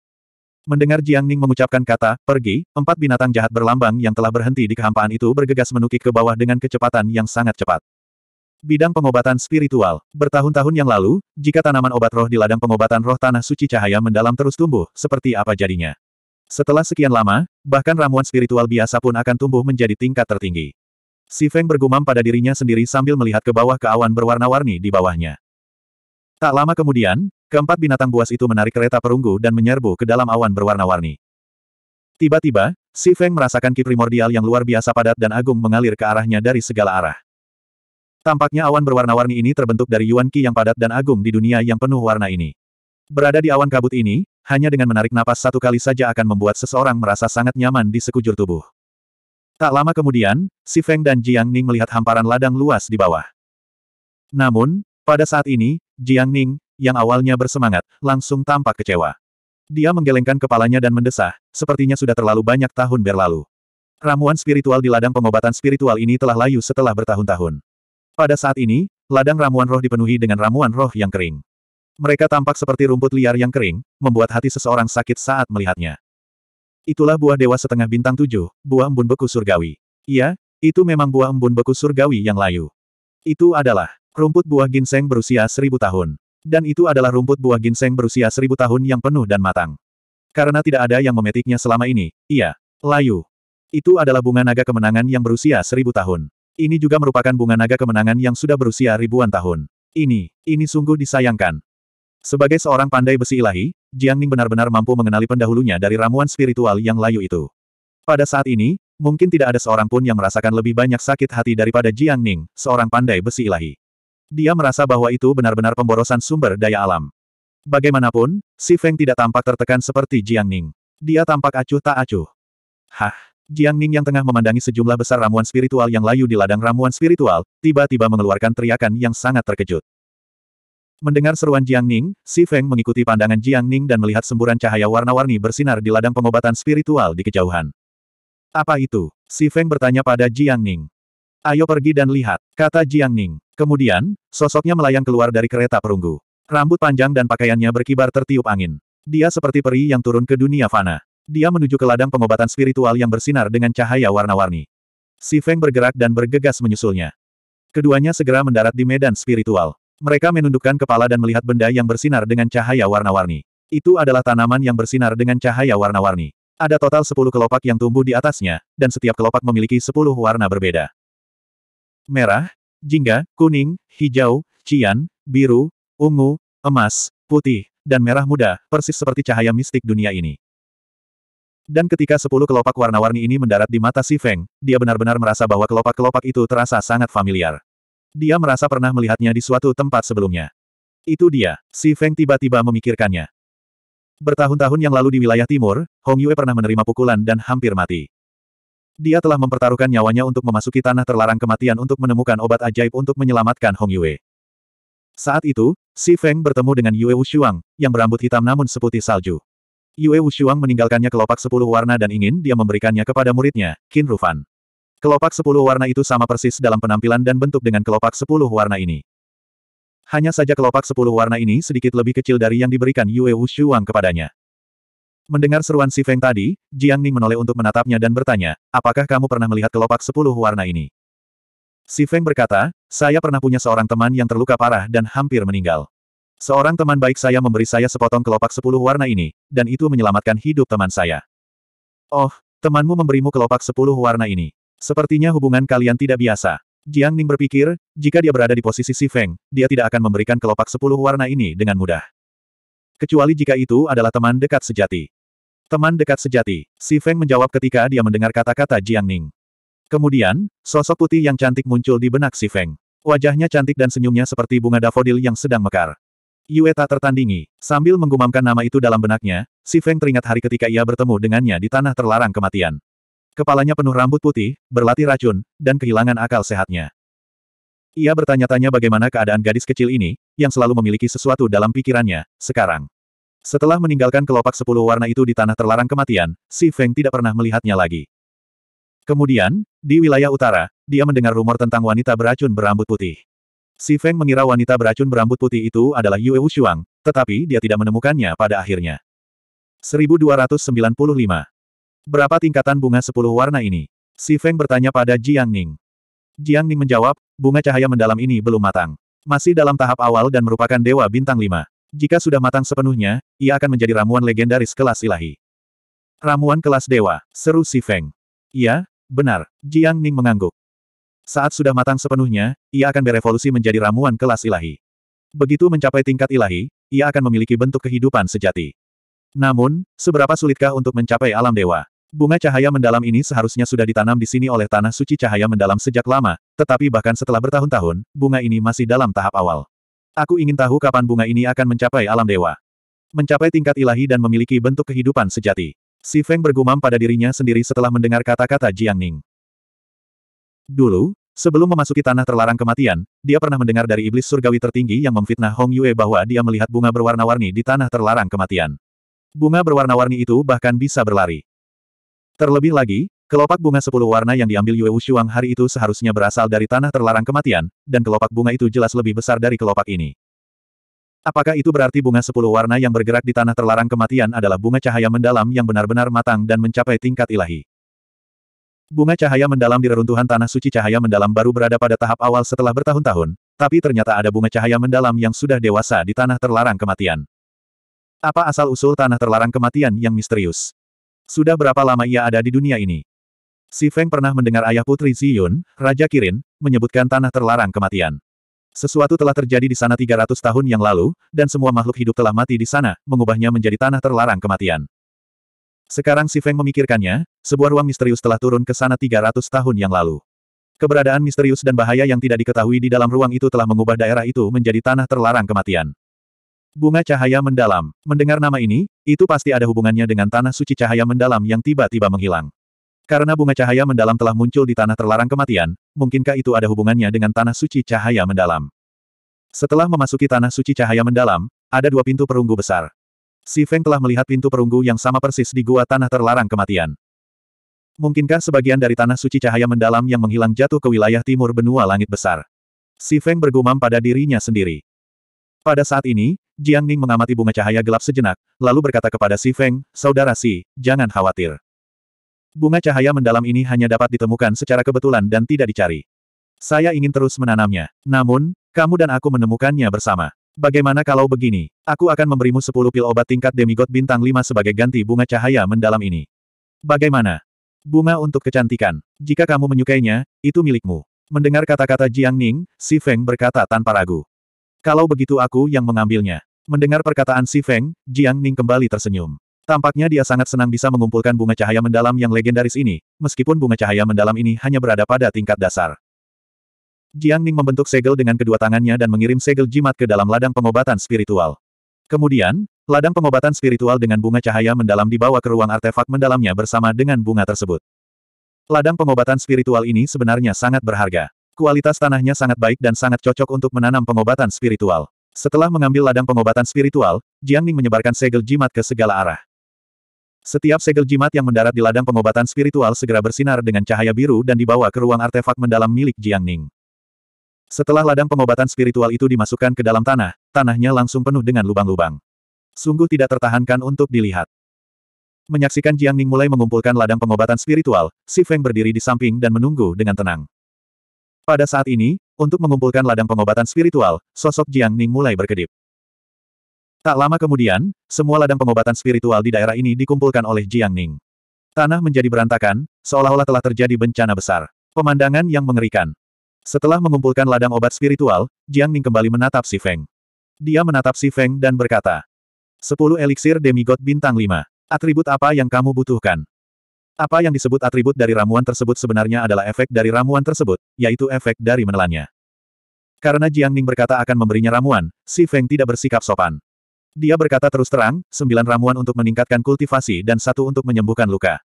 Mendengar Jiang Ning mengucapkan kata, pergi, empat binatang jahat berlambang yang telah berhenti di kehampaan itu bergegas menukik ke bawah dengan kecepatan yang sangat cepat. Bidang pengobatan spiritual. Bertahun-tahun yang lalu, jika tanaman obat roh di ladang pengobatan roh tanah suci cahaya mendalam terus tumbuh, seperti apa jadinya? Setelah sekian lama, bahkan ramuan spiritual biasa pun akan tumbuh menjadi tingkat tertinggi. Si Feng bergumam pada dirinya sendiri sambil melihat ke bawah ke awan berwarna-warni di bawahnya. Tak lama kemudian, keempat binatang buas itu menarik kereta perunggu dan menyerbu ke dalam awan berwarna-warni. Tiba-tiba, Si Feng merasakan ki primordial yang luar biasa padat dan agung mengalir ke arahnya dari segala arah. Tampaknya awan berwarna-warni ini terbentuk dari Yuan Qi yang padat dan agung di dunia yang penuh warna ini. Berada di awan kabut ini, hanya dengan menarik napas satu kali saja akan membuat seseorang merasa sangat nyaman di sekujur tubuh. Tak lama kemudian, Si Feng dan Jiang Ning melihat hamparan ladang luas di bawah. Namun, pada saat ini, Jiang Ning, yang awalnya bersemangat, langsung tampak kecewa. Dia menggelengkan kepalanya dan mendesah, sepertinya sudah terlalu banyak tahun berlalu. Ramuan spiritual di ladang pengobatan spiritual ini telah layu setelah bertahun-tahun. Pada saat ini, ladang ramuan roh dipenuhi dengan ramuan roh yang kering. Mereka tampak seperti rumput liar yang kering, membuat hati seseorang sakit saat melihatnya. Itulah buah dewa setengah bintang tujuh, buah embun beku surgawi. Iya, itu memang buah embun beku surgawi yang layu. Itu adalah rumput buah ginseng berusia seribu tahun. Dan itu adalah rumput buah ginseng berusia seribu tahun yang penuh dan matang. Karena tidak ada yang memetiknya selama ini, iya, layu. Itu adalah bunga naga kemenangan yang berusia seribu tahun. Ini juga merupakan bunga naga kemenangan yang sudah berusia ribuan tahun. Ini, ini sungguh disayangkan. Sebagai seorang pandai besi ilahi, Jiang Ning benar-benar mampu mengenali pendahulunya dari ramuan spiritual yang layu itu. Pada saat ini, mungkin tidak ada seorang pun yang merasakan lebih banyak sakit hati daripada Jiang Ning, seorang pandai besi ilahi. Dia merasa bahwa itu benar-benar pemborosan sumber daya alam. Bagaimanapun, Si Feng tidak tampak tertekan seperti Jiang Ning. Dia tampak acuh tak acuh. Hah, Jiang Ning yang tengah memandangi sejumlah besar ramuan spiritual yang layu di ladang ramuan spiritual, tiba-tiba mengeluarkan teriakan yang sangat terkejut. Mendengar seruan Jiang Ning, Si Feng mengikuti pandangan Jiang Ning dan melihat semburan cahaya warna-warni bersinar di ladang pengobatan spiritual di kejauhan. Apa itu? Si Feng bertanya pada Jiang Ning. Ayo pergi dan lihat, kata Jiang Ning. Kemudian, sosoknya melayang keluar dari kereta perunggu. Rambut panjang dan pakaiannya berkibar tertiup angin. Dia seperti peri yang turun ke dunia fana. Dia menuju ke ladang pengobatan spiritual yang bersinar dengan cahaya warna-warni. Si Feng bergerak dan bergegas menyusulnya. Keduanya segera mendarat di medan spiritual. Mereka menundukkan kepala dan melihat benda yang bersinar dengan cahaya warna-warni. Itu adalah tanaman yang bersinar dengan cahaya warna-warni. Ada total 10 kelopak yang tumbuh di atasnya, dan setiap kelopak memiliki 10 warna berbeda. Merah, jingga, kuning, hijau, cian, biru, ungu, emas, putih, dan merah muda, persis seperti cahaya mistik dunia ini. Dan ketika sepuluh kelopak warna-warni ini mendarat di mata Si Feng, dia benar-benar merasa bahwa kelopak-kelopak itu terasa sangat familiar. Dia merasa pernah melihatnya di suatu tempat sebelumnya. Itu dia, Si Feng tiba-tiba memikirkannya. Bertahun-tahun yang lalu di wilayah timur, Hong Yue pernah menerima pukulan dan hampir mati. Dia telah mempertaruhkan nyawanya untuk memasuki tanah terlarang kematian untuk menemukan obat ajaib untuk menyelamatkan Hong Yue. Saat itu, Si Feng bertemu dengan Yue Wushuang, yang berambut hitam namun seputih salju. Yue Wushuang meninggalkannya kelopak sepuluh warna dan ingin dia memberikannya kepada muridnya, Qin Rufan. Kelopak sepuluh warna itu sama persis dalam penampilan dan bentuk dengan kelopak sepuluh warna ini. Hanya saja kelopak sepuluh warna ini sedikit lebih kecil dari yang diberikan Yue Wushuang kepadanya. Mendengar seruan Si Feng tadi, Jiang Ning menoleh untuk menatapnya dan bertanya, apakah kamu pernah melihat kelopak sepuluh warna ini? Si Feng berkata, saya pernah punya seorang teman yang terluka parah dan hampir meninggal. Seorang teman baik saya memberi saya sepotong kelopak sepuluh warna ini, dan itu menyelamatkan hidup teman saya. Oh, temanmu memberimu kelopak sepuluh warna ini. Sepertinya hubungan kalian tidak biasa. Jiang Ning berpikir, jika dia berada di posisi Si Feng, dia tidak akan memberikan kelopak sepuluh warna ini dengan mudah. Kecuali jika itu adalah teman dekat sejati. Teman dekat sejati, Si Feng menjawab ketika dia mendengar kata-kata Jiang Ning. Kemudian, sosok putih yang cantik muncul di benak Si Feng. Wajahnya cantik dan senyumnya seperti bunga dafodil yang sedang mekar. Yue tak tertandingi. Sambil menggumamkan nama itu dalam benaknya, si Feng teringat hari ketika ia bertemu dengannya di tanah terlarang kematian. Kepalanya penuh rambut putih, berlatih racun, dan kehilangan akal sehatnya. Ia bertanya-tanya bagaimana keadaan gadis kecil ini, yang selalu memiliki sesuatu dalam pikirannya, sekarang. Setelah meninggalkan kelopak sepuluh warna itu di tanah terlarang kematian, si Feng tidak pernah melihatnya lagi. Kemudian, di wilayah utara, dia mendengar rumor tentang wanita beracun berambut putih. Si Feng mengira wanita beracun berambut putih itu adalah Yue Wuxuang, tetapi dia tidak menemukannya pada akhirnya. 1295. Berapa tingkatan bunga sepuluh warna ini? Si Feng bertanya pada Jiang Ning. Jiang Ning menjawab, bunga cahaya mendalam ini belum matang. Masih dalam tahap awal dan merupakan dewa bintang lima. Jika sudah matang sepenuhnya, ia akan menjadi ramuan legendaris kelas ilahi. Ramuan kelas dewa, seru Si Feng. Iya, benar, Jiang Ning mengangguk. Saat sudah matang sepenuhnya, ia akan berevolusi menjadi ramuan kelas ilahi. Begitu mencapai tingkat ilahi, ia akan memiliki bentuk kehidupan sejati. Namun, seberapa sulitkah untuk mencapai alam dewa? Bunga cahaya mendalam ini seharusnya sudah ditanam di sini oleh tanah suci cahaya mendalam sejak lama, tetapi bahkan setelah bertahun-tahun, bunga ini masih dalam tahap awal. Aku ingin tahu kapan bunga ini akan mencapai alam dewa. Mencapai tingkat ilahi dan memiliki bentuk kehidupan sejati. Si Feng bergumam pada dirinya sendiri setelah mendengar kata-kata Jiang Ning. Dulu, sebelum memasuki tanah terlarang kematian, dia pernah mendengar dari iblis surgawi tertinggi yang memfitnah Hong Yue bahwa dia melihat bunga berwarna-warni di tanah terlarang kematian. Bunga berwarna-warni itu bahkan bisa berlari. Terlebih lagi, kelopak bunga sepuluh warna yang diambil Yue Wushuang hari itu seharusnya berasal dari tanah terlarang kematian, dan kelopak bunga itu jelas lebih besar dari kelopak ini. Apakah itu berarti bunga sepuluh warna yang bergerak di tanah terlarang kematian adalah bunga cahaya mendalam yang benar-benar matang dan mencapai tingkat ilahi? Bunga cahaya mendalam di reruntuhan tanah suci cahaya mendalam baru berada pada tahap awal setelah bertahun-tahun, tapi ternyata ada bunga cahaya mendalam yang sudah dewasa di tanah terlarang kematian. Apa asal-usul tanah terlarang kematian yang misterius? Sudah berapa lama ia ada di dunia ini? Si Feng pernah mendengar ayah putri Ziyun, Raja Kirin, menyebutkan tanah terlarang kematian. Sesuatu telah terjadi di sana 300 tahun yang lalu, dan semua makhluk hidup telah mati di sana, mengubahnya menjadi tanah terlarang kematian. Sekarang Si Feng memikirkannya, sebuah ruang misterius telah turun ke sana 300 tahun yang lalu. Keberadaan misterius dan bahaya yang tidak diketahui di dalam ruang itu telah mengubah daerah itu menjadi tanah terlarang kematian. Bunga cahaya mendalam. Mendengar nama ini, itu pasti ada hubungannya dengan tanah suci cahaya mendalam yang tiba-tiba menghilang. Karena bunga cahaya mendalam telah muncul di tanah terlarang kematian, mungkinkah itu ada hubungannya dengan tanah suci cahaya mendalam? Setelah memasuki tanah suci cahaya mendalam, ada dua pintu perunggu besar. Si Feng telah melihat pintu perunggu yang sama persis di gua tanah terlarang kematian. Mungkinkah sebagian dari tanah suci cahaya mendalam yang menghilang jatuh ke wilayah timur benua langit besar? Si Feng bergumam pada dirinya sendiri. Pada saat ini, Jiang Ning mengamati bunga cahaya gelap sejenak, lalu berkata kepada Si Feng, Saudara Si, jangan khawatir. Bunga cahaya mendalam ini hanya dapat ditemukan secara kebetulan dan tidak dicari. Saya ingin terus menanamnya. Namun, kamu dan aku menemukannya bersama. Bagaimana kalau begini? Aku akan memberimu 10 pil obat tingkat demigod bintang 5 sebagai ganti bunga cahaya mendalam ini. Bagaimana? Bunga untuk kecantikan. Jika kamu menyukainya, itu milikmu. Mendengar kata-kata Jiang Ning, Si Feng berkata tanpa ragu. Kalau begitu aku yang mengambilnya. Mendengar perkataan Si Feng, Jiang Ning kembali tersenyum. Tampaknya dia sangat senang bisa mengumpulkan bunga cahaya mendalam yang legendaris ini, meskipun bunga cahaya mendalam ini hanya berada pada tingkat dasar. Jiang Ning membentuk segel dengan kedua tangannya dan mengirim segel jimat ke dalam ladang pengobatan spiritual. Kemudian, ladang pengobatan spiritual dengan bunga cahaya mendalam dibawa ke ruang artefak mendalamnya bersama dengan bunga tersebut. Ladang pengobatan spiritual ini sebenarnya sangat berharga. Kualitas tanahnya sangat baik dan sangat cocok untuk menanam pengobatan spiritual. Setelah mengambil ladang pengobatan spiritual, Jiang Ning menyebarkan segel jimat ke segala arah. Setiap segel jimat yang mendarat di ladang pengobatan spiritual segera bersinar dengan cahaya biru dan dibawa ke ruang artefak mendalam milik Jiang Ning. Setelah ladang pengobatan spiritual itu dimasukkan ke dalam tanah, tanahnya langsung penuh dengan lubang-lubang. Sungguh tidak tertahankan untuk dilihat. Menyaksikan Jiang Ning mulai mengumpulkan ladang pengobatan spiritual, Si Feng berdiri di samping dan menunggu dengan tenang. Pada saat ini, untuk mengumpulkan ladang pengobatan spiritual, sosok Jiang Ning mulai berkedip. Tak lama kemudian, semua ladang pengobatan spiritual di daerah ini dikumpulkan oleh Jiang Ning. Tanah menjadi berantakan, seolah-olah telah terjadi bencana besar. Pemandangan yang mengerikan. Setelah mengumpulkan ladang obat spiritual, Jiang Ning kembali menatap Si Feng. Dia menatap Si Feng dan berkata, Sepuluh eliksir demigod bintang lima. Atribut apa yang kamu butuhkan? Apa yang disebut atribut dari ramuan tersebut sebenarnya adalah efek dari ramuan tersebut, yaitu efek dari menelannya. Karena Jiang Ning berkata akan memberinya ramuan, Si Feng tidak bersikap sopan. Dia berkata terus terang, sembilan ramuan untuk meningkatkan kultivasi dan satu untuk menyembuhkan luka.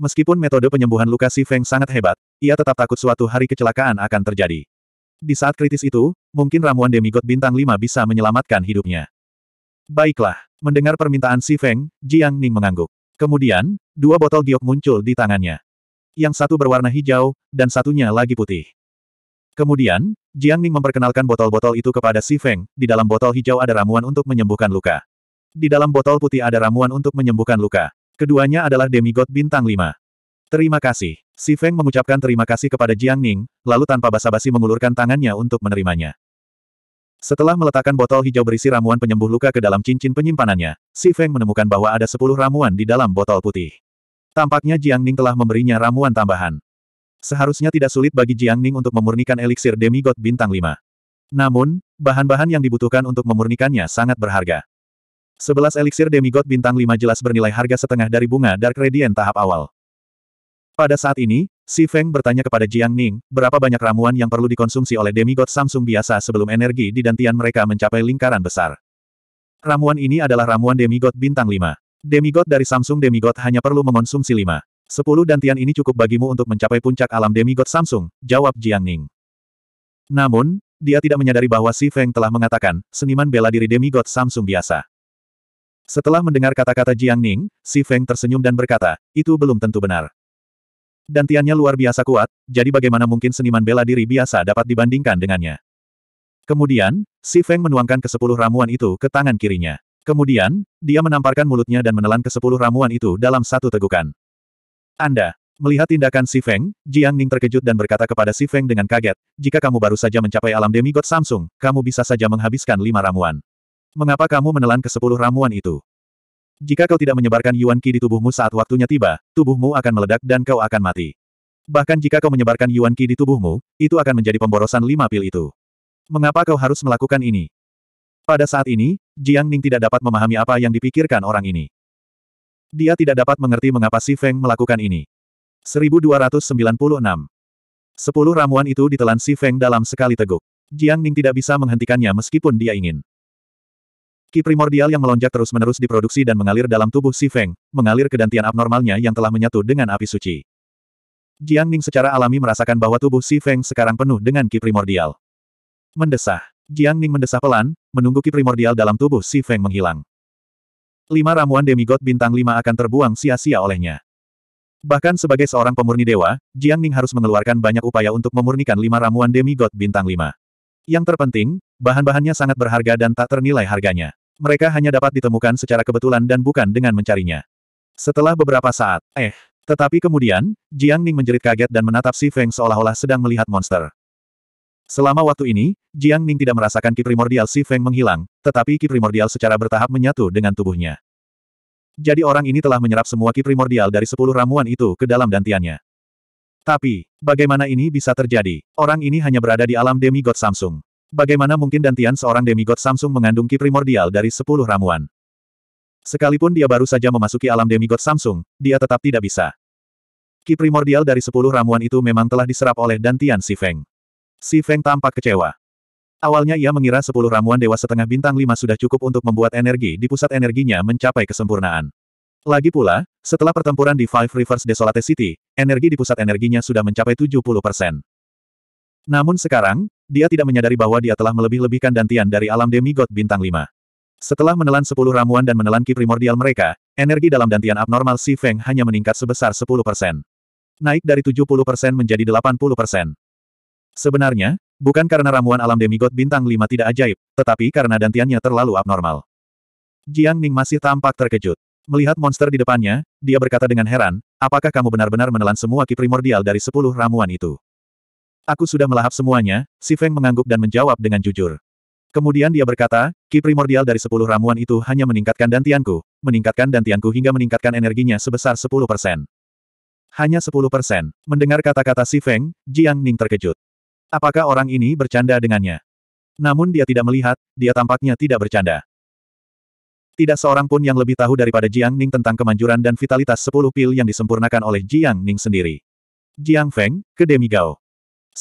Meskipun metode penyembuhan luka Si Feng sangat hebat, ia tetap takut suatu hari kecelakaan akan terjadi. Di saat kritis itu, mungkin ramuan demigod bintang 5 bisa menyelamatkan hidupnya. Baiklah, mendengar permintaan Si Feng, Jiang Ning mengangguk. Kemudian, dua botol giok muncul di tangannya. Yang satu berwarna hijau, dan satunya lagi putih. Kemudian, Jiang Ning memperkenalkan botol-botol itu kepada Si Feng, di dalam botol hijau ada ramuan untuk menyembuhkan luka. Di dalam botol putih ada ramuan untuk menyembuhkan luka. Keduanya adalah demigod bintang lima. Terima kasih. Si Feng mengucapkan terima kasih kepada Jiang Ning, lalu tanpa basa-basi mengulurkan tangannya untuk menerimanya. Setelah meletakkan botol hijau berisi ramuan penyembuh luka ke dalam cincin penyimpanannya, Si Feng menemukan bahwa ada sepuluh ramuan di dalam botol putih. Tampaknya Jiang Ning telah memberinya ramuan tambahan. Seharusnya tidak sulit bagi Jiang Ning untuk memurnikan eliksir demigod bintang lima. Namun, bahan-bahan yang dibutuhkan untuk memurnikannya sangat berharga. Sebelas eliksir demigod bintang lima jelas bernilai harga setengah dari bunga Dark Radiant tahap awal. Pada saat ini, Si Feng bertanya kepada Jiang Ning, berapa banyak ramuan yang perlu dikonsumsi oleh demigod Samsung biasa sebelum energi di dantian mereka mencapai lingkaran besar. Ramuan ini adalah ramuan demigod bintang 5. Demigod dari Samsung demigod hanya perlu mengonsumsi 5. 10 dantian ini cukup bagimu untuk mencapai puncak alam demigod Samsung, jawab Jiang Ning. Namun, dia tidak menyadari bahwa Si Feng telah mengatakan, seniman bela diri demigod Samsung biasa. Setelah mendengar kata-kata Jiang Ning, Si Feng tersenyum dan berkata, itu belum tentu benar. Dantiannya luar biasa kuat, jadi bagaimana mungkin seniman bela diri biasa dapat dibandingkan dengannya. Kemudian, Si Feng menuangkan ke sepuluh ramuan itu ke tangan kirinya. Kemudian, dia menamparkan mulutnya dan menelan ke sepuluh ramuan itu dalam satu tegukan. Anda, Melihat tindakan Si Feng, Jiang Ning terkejut dan berkata kepada Si Feng dengan kaget, jika kamu baru saja mencapai alam demigod Samsung, kamu bisa saja menghabiskan lima ramuan. Mengapa kamu menelan ke sepuluh ramuan itu? Jika kau tidak menyebarkan Yuan Qi di tubuhmu saat waktunya tiba, tubuhmu akan meledak dan kau akan mati. Bahkan jika kau menyebarkan Yuan Qi di tubuhmu, itu akan menjadi pemborosan lima pil itu. Mengapa kau harus melakukan ini? Pada saat ini, Jiang Ning tidak dapat memahami apa yang dipikirkan orang ini. Dia tidak dapat mengerti mengapa Si Feng melakukan ini. 1296 Sepuluh ramuan itu ditelan Si Feng dalam sekali teguk. Jiang Ning tidak bisa menghentikannya meskipun dia ingin. Ki primordial yang melonjak terus-menerus diproduksi dan mengalir dalam tubuh Si Feng, mengalir ke dantian abnormalnya yang telah menyatu dengan api suci. Jiang Ning secara alami merasakan bahwa tubuh Si Feng sekarang penuh dengan ki primordial. Mendesah. Jiang Ning mendesah pelan, menunggu ki primordial dalam tubuh Si Feng menghilang. Lima ramuan demigod bintang lima akan terbuang sia-sia olehnya. Bahkan sebagai seorang pemurni dewa, Jiang Ning harus mengeluarkan banyak upaya untuk memurnikan lima ramuan demigod bintang lima. Yang terpenting, bahan-bahannya sangat berharga dan tak ternilai harganya mereka hanya dapat ditemukan secara kebetulan dan bukan dengan mencarinya. Setelah beberapa saat, eh, tetapi kemudian, Jiang Ning menjerit kaget dan menatap Si Feng seolah-olah sedang melihat monster. Selama waktu ini, Jiang Ning tidak merasakan ki primordial Si Feng menghilang, tetapi ki primordial secara bertahap menyatu dengan tubuhnya. Jadi orang ini telah menyerap semua ki primordial dari sepuluh ramuan itu ke dalam dantiannya. Tapi, bagaimana ini bisa terjadi? Orang ini hanya berada di alam demigod Samsung. Bagaimana mungkin Dantian seorang demigod Samsung mengandung ki primordial dari sepuluh ramuan? Sekalipun dia baru saja memasuki alam demigod Samsung, dia tetap tidak bisa. Ki primordial dari sepuluh ramuan itu memang telah diserap oleh Dantian Si Feng. Si Feng tampak kecewa. Awalnya ia mengira sepuluh ramuan dewa setengah bintang lima sudah cukup untuk membuat energi di pusat energinya mencapai kesempurnaan. Lagi pula, setelah pertempuran di Five Rivers Desolate City, energi di pusat energinya sudah mencapai 70 persen. Namun sekarang, dia tidak menyadari bahwa dia telah melebih-lebihkan dantian dari alam demigod bintang 5. Setelah menelan 10 ramuan dan menelan ki primordial mereka, energi dalam dantian abnormal Si Feng hanya meningkat sebesar 10%. Naik dari 70% menjadi 80%. Sebenarnya, bukan karena ramuan alam demigod bintang 5 tidak ajaib, tetapi karena dantiannya terlalu abnormal. Jiang Ning masih tampak terkejut. Melihat monster di depannya, dia berkata dengan heran, apakah kamu benar-benar menelan semua ki primordial dari sepuluh ramuan itu? Aku sudah melahap semuanya, si Feng mengangguk dan menjawab dengan jujur. Kemudian dia berkata, ki primordial dari sepuluh ramuan itu hanya meningkatkan dantianku, meningkatkan dantianku hingga meningkatkan energinya sebesar sepuluh persen. Hanya sepuluh persen. Mendengar kata-kata si Feng, Jiang Ning terkejut. Apakah orang ini bercanda dengannya? Namun dia tidak melihat, dia tampaknya tidak bercanda. Tidak seorang pun yang lebih tahu daripada Jiang Ning tentang kemanjuran dan vitalitas sepuluh pil yang disempurnakan oleh Jiang Ning sendiri. Jiang Feng, ke Demigao.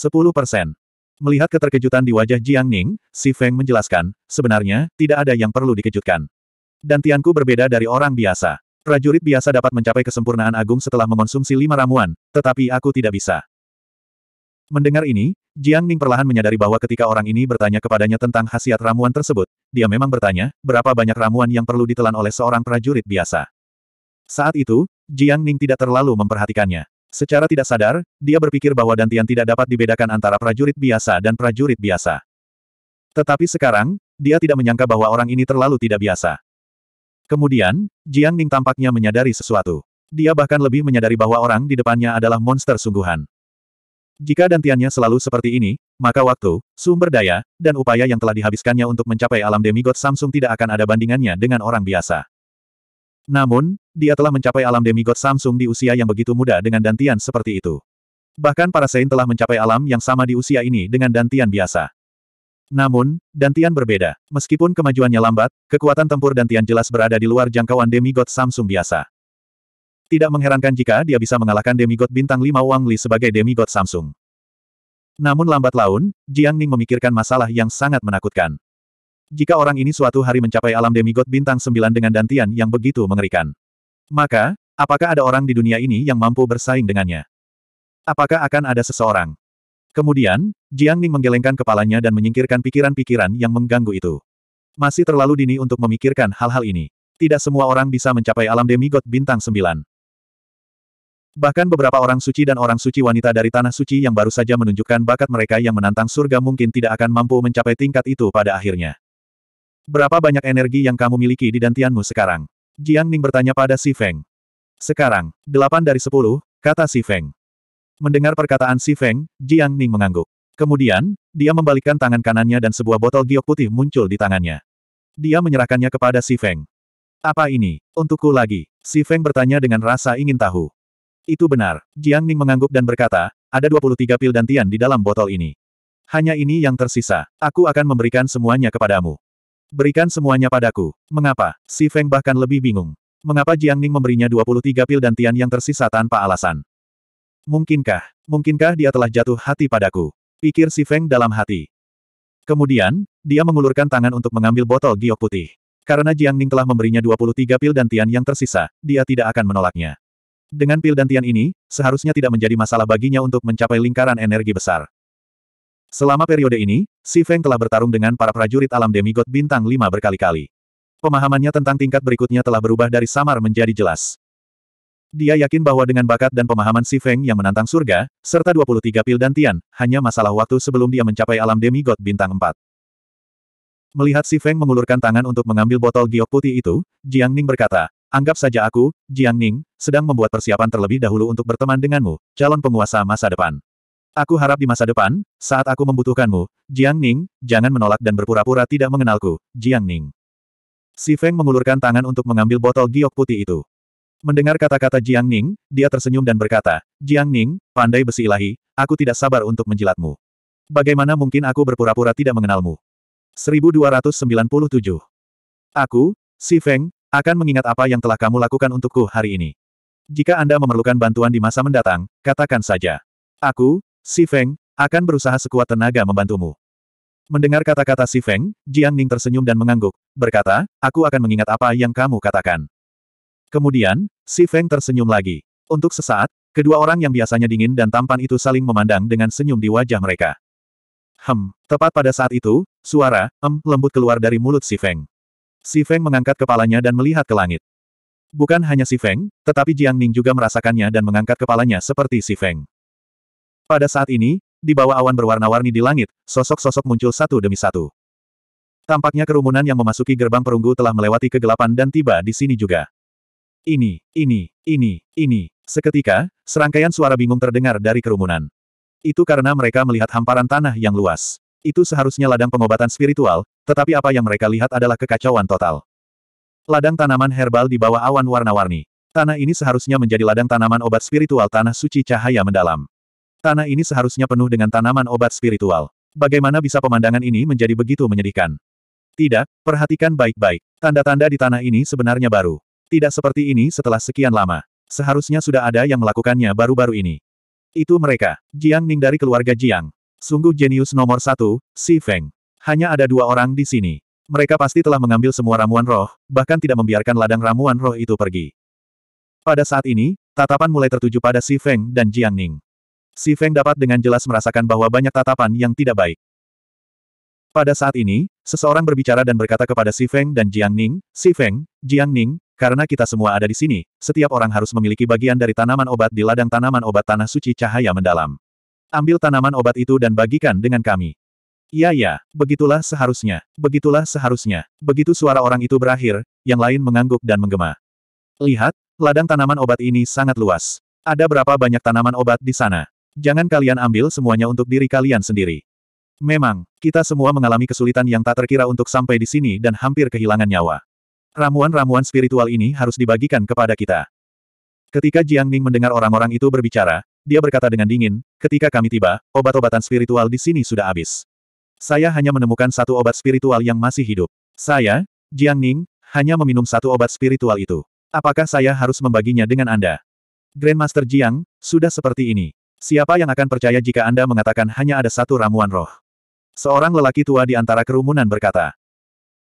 10 persen. Melihat keterkejutan di wajah Jiang Ning, Si Feng menjelaskan, sebenarnya, tidak ada yang perlu dikejutkan. Dan Tianku berbeda dari orang biasa. Prajurit biasa dapat mencapai kesempurnaan agung setelah mengonsumsi lima ramuan, tetapi aku tidak bisa. Mendengar ini, Jiang Ning perlahan menyadari bahwa ketika orang ini bertanya kepadanya tentang khasiat ramuan tersebut, dia memang bertanya, berapa banyak ramuan yang perlu ditelan oleh seorang prajurit biasa. Saat itu, Jiang Ning tidak terlalu memperhatikannya. Secara tidak sadar, dia berpikir bahwa Dantian tidak dapat dibedakan antara prajurit biasa dan prajurit biasa. Tetapi sekarang, dia tidak menyangka bahwa orang ini terlalu tidak biasa. Kemudian, Jiang Ning tampaknya menyadari sesuatu. Dia bahkan lebih menyadari bahwa orang di depannya adalah monster sungguhan. Jika dantiannya selalu seperti ini, maka waktu, sumber daya, dan upaya yang telah dihabiskannya untuk mencapai alam demigod Samsung tidak akan ada bandingannya dengan orang biasa. Namun, dia telah mencapai alam demigod Samsung di usia yang begitu muda dengan dantian seperti itu. Bahkan para Sein telah mencapai alam yang sama di usia ini dengan dantian biasa. Namun, dantian berbeda. Meskipun kemajuannya lambat, kekuatan tempur dantian jelas berada di luar jangkauan demigod Samsung biasa. Tidak mengherankan jika dia bisa mengalahkan demigod bintang lima Wang Li sebagai demigod Samsung. Namun lambat laun, Jiang Ning memikirkan masalah yang sangat menakutkan. Jika orang ini suatu hari mencapai alam demigod bintang sembilan dengan dantian yang begitu mengerikan. Maka, apakah ada orang di dunia ini yang mampu bersaing dengannya? Apakah akan ada seseorang? Kemudian, Jiang Ning menggelengkan kepalanya dan menyingkirkan pikiran-pikiran yang mengganggu itu. Masih terlalu dini untuk memikirkan hal-hal ini. Tidak semua orang bisa mencapai alam demigod bintang sembilan. Bahkan beberapa orang suci dan orang suci wanita dari Tanah Suci yang baru saja menunjukkan bakat mereka yang menantang surga mungkin tidak akan mampu mencapai tingkat itu pada akhirnya. Berapa banyak energi yang kamu miliki di dantianmu sekarang? Jiang Ning bertanya pada Si Feng. Sekarang, delapan dari sepuluh, kata Si Feng. Mendengar perkataan Si Feng, Jiang Ning mengangguk. Kemudian, dia membalikkan tangan kanannya dan sebuah botol giok putih muncul di tangannya. Dia menyerahkannya kepada Si Feng. Apa ini, untukku lagi? Si Feng bertanya dengan rasa ingin tahu. Itu benar, Jiang Ning mengangguk dan berkata, ada 23 pil dantian di dalam botol ini. Hanya ini yang tersisa, aku akan memberikan semuanya kepadamu. Berikan semuanya padaku. Mengapa? Si Feng bahkan lebih bingung. Mengapa Jiang Ning memberinya 23 pil dantian yang tersisa tanpa alasan? Mungkinkah? Mungkinkah dia telah jatuh hati padaku? Pikir si Feng dalam hati. Kemudian, dia mengulurkan tangan untuk mengambil botol giok putih. Karena Jiang Ning telah memberinya 23 pil dantian yang tersisa, dia tidak akan menolaknya. Dengan pil dantian ini, seharusnya tidak menjadi masalah baginya untuk mencapai lingkaran energi besar. Selama periode ini, Si Feng telah bertarung dengan para prajurit alam demigod bintang 5 berkali-kali. Pemahamannya tentang tingkat berikutnya telah berubah dari samar menjadi jelas. Dia yakin bahwa dengan bakat dan pemahaman Si Feng yang menantang surga, serta 23 pil dan tian, hanya masalah waktu sebelum dia mencapai alam demigod bintang 4. Melihat Si Feng mengulurkan tangan untuk mengambil botol giok putih itu, Jiang Ning berkata, Anggap saja aku, Jiang Ning, sedang membuat persiapan terlebih dahulu untuk berteman denganmu, calon penguasa masa depan. Aku harap di masa depan, saat aku membutuhkanmu, Jiang Ning, jangan menolak dan berpura-pura tidak mengenalku, Jiang Ning. Si Feng mengulurkan tangan untuk mengambil botol giok putih itu. Mendengar kata-kata Jiang Ning, dia tersenyum dan berkata, Jiang Ning, pandai besi ilahi, aku tidak sabar untuk menjilatmu. Bagaimana mungkin aku berpura-pura tidak mengenalmu? 1297. Aku, Si Feng, akan mengingat apa yang telah kamu lakukan untukku hari ini. Jika Anda memerlukan bantuan di masa mendatang, katakan saja. Aku, Si Feng, akan berusaha sekuat tenaga membantumu. Mendengar kata-kata Si Feng, Jiang Ning tersenyum dan mengangguk, berkata, aku akan mengingat apa yang kamu katakan. Kemudian, Si Feng tersenyum lagi. Untuk sesaat, kedua orang yang biasanya dingin dan tampan itu saling memandang dengan senyum di wajah mereka. Hem, tepat pada saat itu, suara, em, lembut keluar dari mulut Si Feng. Si Feng mengangkat kepalanya dan melihat ke langit. Bukan hanya Si Feng, tetapi Jiang Ning juga merasakannya dan mengangkat kepalanya seperti Si Feng. Pada saat ini, di bawah awan berwarna-warni di langit, sosok-sosok muncul satu demi satu. Tampaknya kerumunan yang memasuki gerbang perunggu telah melewati kegelapan dan tiba di sini juga. Ini, ini, ini, ini. Seketika, serangkaian suara bingung terdengar dari kerumunan. Itu karena mereka melihat hamparan tanah yang luas. Itu seharusnya ladang pengobatan spiritual, tetapi apa yang mereka lihat adalah kekacauan total. Ladang tanaman herbal di bawah awan warna-warni. Tanah ini seharusnya menjadi ladang tanaman obat spiritual tanah suci cahaya mendalam. Tanah ini seharusnya penuh dengan tanaman obat spiritual. Bagaimana bisa pemandangan ini menjadi begitu menyedihkan? Tidak, perhatikan baik-baik. Tanda-tanda di tanah ini sebenarnya baru. Tidak seperti ini setelah sekian lama. Seharusnya sudah ada yang melakukannya baru-baru ini. Itu mereka, Jiang Ning dari keluarga Jiang. Sungguh jenius nomor satu, Si Feng. Hanya ada dua orang di sini. Mereka pasti telah mengambil semua ramuan roh, bahkan tidak membiarkan ladang ramuan roh itu pergi. Pada saat ini, tatapan mulai tertuju pada Si Feng dan Jiang Ning. Si Feng dapat dengan jelas merasakan bahwa banyak tatapan yang tidak baik. Pada saat ini, seseorang berbicara dan berkata kepada Si Feng dan Jiang Ning, Si Feng, Jiang Ning, karena kita semua ada di sini, setiap orang harus memiliki bagian dari tanaman obat di ladang tanaman obat Tanah Suci Cahaya Mendalam. Ambil tanaman obat itu dan bagikan dengan kami. Iya ya, begitulah seharusnya, begitulah seharusnya. Begitu suara orang itu berakhir, yang lain mengangguk dan menggema. Lihat, ladang tanaman obat ini sangat luas. Ada berapa banyak tanaman obat di sana? Jangan kalian ambil semuanya untuk diri kalian sendiri. Memang, kita semua mengalami kesulitan yang tak terkira untuk sampai di sini dan hampir kehilangan nyawa. Ramuan-ramuan spiritual ini harus dibagikan kepada kita. Ketika Jiang Ning mendengar orang-orang itu berbicara, dia berkata dengan dingin, ketika kami tiba, obat-obatan spiritual di sini sudah habis. Saya hanya menemukan satu obat spiritual yang masih hidup. Saya, Jiang Ning, hanya meminum satu obat spiritual itu. Apakah saya harus membaginya dengan Anda? Grandmaster Jiang, sudah seperti ini. Siapa yang akan percaya jika Anda mengatakan hanya ada satu ramuan roh? Seorang lelaki tua di antara kerumunan berkata.